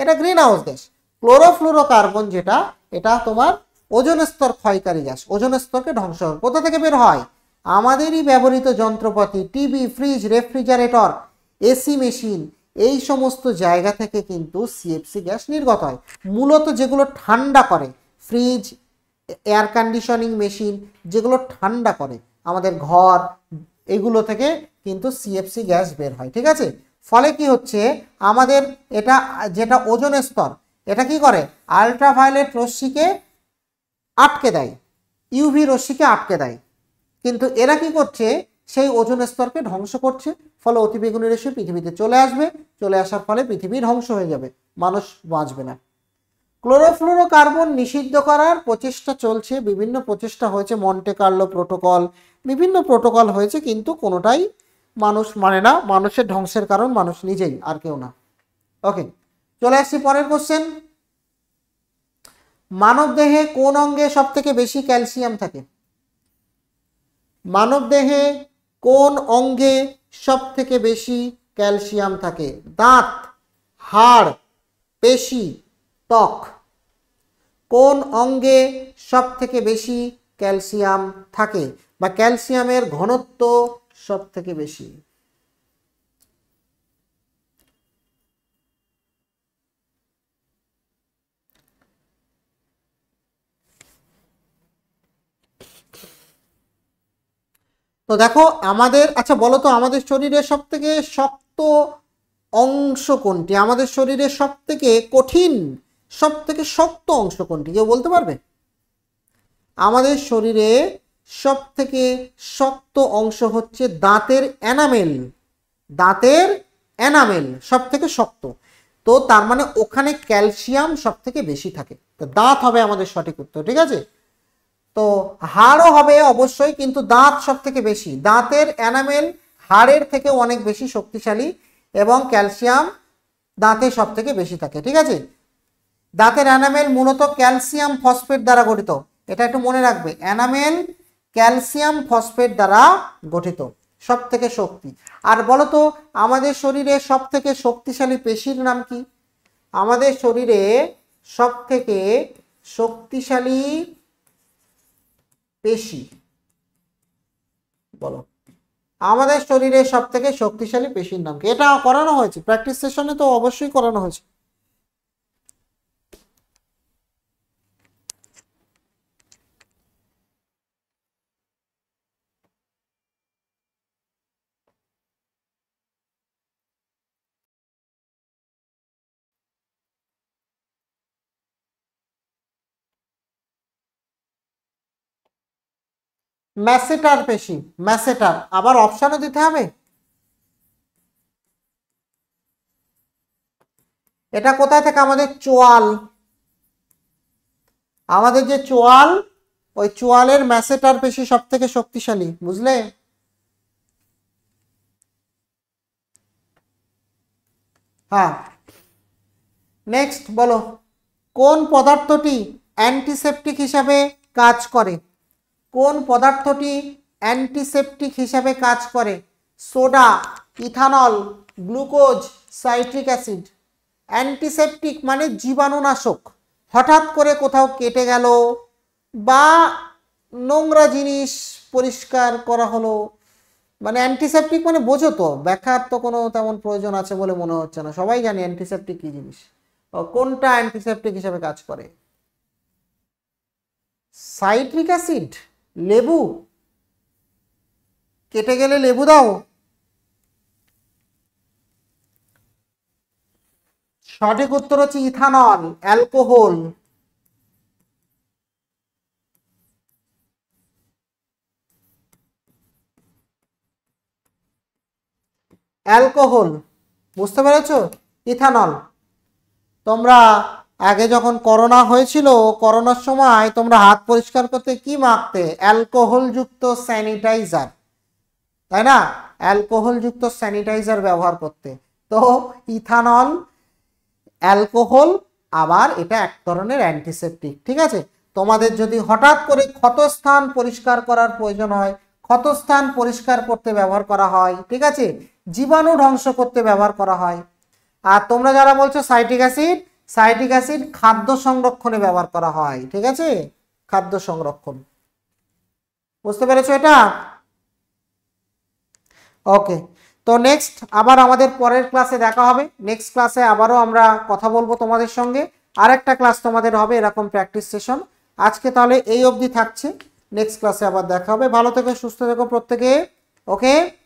এটা গ্রিন হাউস গ্যাস ক্লোরোফ্লুরোকার্বন যেটা এটা তোমার ওজন স্তর ক্ষয়কারী গ্যাস ওজন স্তরকে ধ্বংস কোথা থেকে বের হয় আমাদেরই ব্যবহৃত যন্ত্রপাতি TV fridge refrigerator AC machine এই সমস্ত জায়গা থেকে কিন্তু সিএফসি গ্যাস নির্গত হয় মূলত যেগুলো ঠান্ডা করে ফ্রিজ এয়ার কন্ডিশনিং মেশিন যেগুলো ঠান্ডা করে আমাদের ঘর এগুলো থেকে কিন্তু সিএফসি গ্যাস বের হয় ঠিক আছে ফলে কি হচ্ছে আমাদের এটা যেটা ওজন স্তর এটা কি করে ভায়োলেট রশ্মিকে আটকে দেয় ইউভি রশ্মিকে আটকে দেয় কিন্তু এরা কি করছে সেই ওজন স্তরকে ধ্বংস করছে ফলে অতিবেগুনি রেশি পৃথিবীতে চলে আসবে চলে আসার ফলে পৃথিবী ধ্বংস হয়ে যাবে মানুষ বাঁচবে না ক্লোরোফ্লোরো কার্বন নিষিদ্ধ করার প্রচেষ্টা চলছে বিভিন্ন প্রচেষ্টা হয়েছে মন্টে কার্লো প্রোটোকল বিভিন্ন প্রোটোকল হয়েছে কিন্তু কোনোটাই মানুষ মানে না মানুষের ধ্বংসের কারণ মানুষ নিজেই আর কেউ না ওকে চলে আসছি পরের কোশ্চেন মানব দেহে কোন অঙ্গে সব থেকে বেশি ক্যালসিয়াম থাকে মানব দেহে কোন অঙ্গে সব থেকে বেশি ক্যালসিয়াম থাকে দাঁত হাড় পেশি ত্বক কোন অঙ্গে সব থেকে বেশি ক্যালসিয়াম থাকে বা ক্যালসিয়ামের ঘনত্ব সব থেকে বেশি তো দেখো আমাদের আচ্ছা বলো তো আমাদের শরীরের সব থেকে শক্ত অংশ কোনটি আমাদের শরীরের সব থেকে কঠিন সব থেকে শক্ত অংশ কোনটি কেউ বলতে পারবে আমাদের শরীরে সব থেকে শক্ত অংশ হচ্ছে দাঁতের অ্যানামেল দাঁতের অ্যানামেল সব থেকে শক্ত তো তার মানে ওখানে ক্যালসিয়াম সব থেকে বেশি থাকে তো দাঁত হবে আমাদের সঠিক উত্তর ঠিক আছে তো হাড়ও হবে অবশ্যই কিন্তু দাঁত সব থেকে বেশি দাঁতের অ্যানামেল হাড়ের থেকে অনেক বেশি শক্তিশালী এবং ক্যালসিয়াম দাঁতে সব থেকে বেশি থাকে ঠিক আছে দাঁতের অ্যানামেল মূলত ক্যালসিয়াম ফসফেট দ্বারা গঠিত এটা একটু মনে রাখবে অ্যানামেল ক্যালসিয়াম ফসফেট দ্বারা গঠিত সব থেকে শক্তি আর বলতো আমাদের শরীরে সব থেকে শক্তিশালী পেশির নাম কি আমাদের শরীরে সব থেকে শক্তিশালী পেশি বলো আমাদের শরীরে সব থেকে শক্তিশালী পেশির নাম কি এটা করানো হয়েছে প্র্যাকটিস সেশনে তো অবশ্যই করানো হয়েছে ম্যাসেটার পেশি ম্যাসেটার আবার অপশানও দিতে হবে এটা কোথায় থেকে আমাদের চোয়াল আমাদের যে চোয়াল ওই চোয়ালের ম্যাসেটার পেশি সব থেকে শক্তিশালী বুঝলে হ্যাঁ নেক্সট বলো কোন পদার্থটি অ্যান্টিসেপ্টিক হিসাবে কাজ করে কোন পদার্থটি অ্যান্টিসেপটিক হিসাবে কাজ করে soda ethanol glucose citric acid antiseptic মানে জীবাণুনাশক হঠাৎ করে কোথাও কেটে গেল বা নোংরা জিনিস পরিষ্কার করা হলো মানে অ্যান্টিসেপটিক মানে বোঝো তো ব্যাখ্যার তো কোনো তেমন প্রয়োজন আছে বলে মনে হচ্ছে না সবাই জানি অ্যান্টিসেপটিক কী জিনিস কোনটা অ্যান্টিসেপটিক হিসাবে কাজ করে সাইট্রিক অ্যাসিড লেবু কেটে গেলে লেবু দাও সঠিক উত্তর হচ্ছে ইথানল অ্যালকোহল অ্যালকোহল বুঝতে পেরেছ ইথানল তোমরা আগে যখন করোনা হয়েছিল করোনার সময় তোমরা হাত পরিষ্কার করতে কি মাখতে অ্যালকোহলযুক্ত স্যানিটাইজার তাই না অ্যালকোহলযুক্ত স্যানিটাইজার ব্যবহার করতে তো ইথানল অ্যালকোহল আবার এটা এক ধরনের অ্যান্টিসেপটিক ঠিক আছে তোমাদের যদি হঠাৎ করে ক্ষতস্থান পরিষ্কার করার প্রয়োজন হয় ক্ষতস্থান পরিষ্কার করতে ব্যবহার করা হয় ঠিক আছে জীবাণু ধ্বংস করতে ব্যবহার করা হয় আর তোমরা যারা বলছো সাইটিক অ্যাসিড সাইটিক অ্যাসিড খাদ্য সংরক্ষণে ব্যবহার করা হয় ঠিক আছে খাদ্য সংরক্ষণ বুঝতে পেরেছো এটা ওকে তো নেক্সট আবার আমাদের পরের ক্লাসে দেখা হবে নেক্সট ক্লাসে আবারও আমরা কথা বলবো তোমাদের সঙ্গে আর একটা ক্লাস তোমাদের হবে এরকম প্র্যাকটিস সেশন আজকে তাহলে এই অবধি থাকছে নেক্সট ক্লাসে আবার দেখা হবে ভালো থেকো সুস্থ থেকো প্রত্যেকে ওকে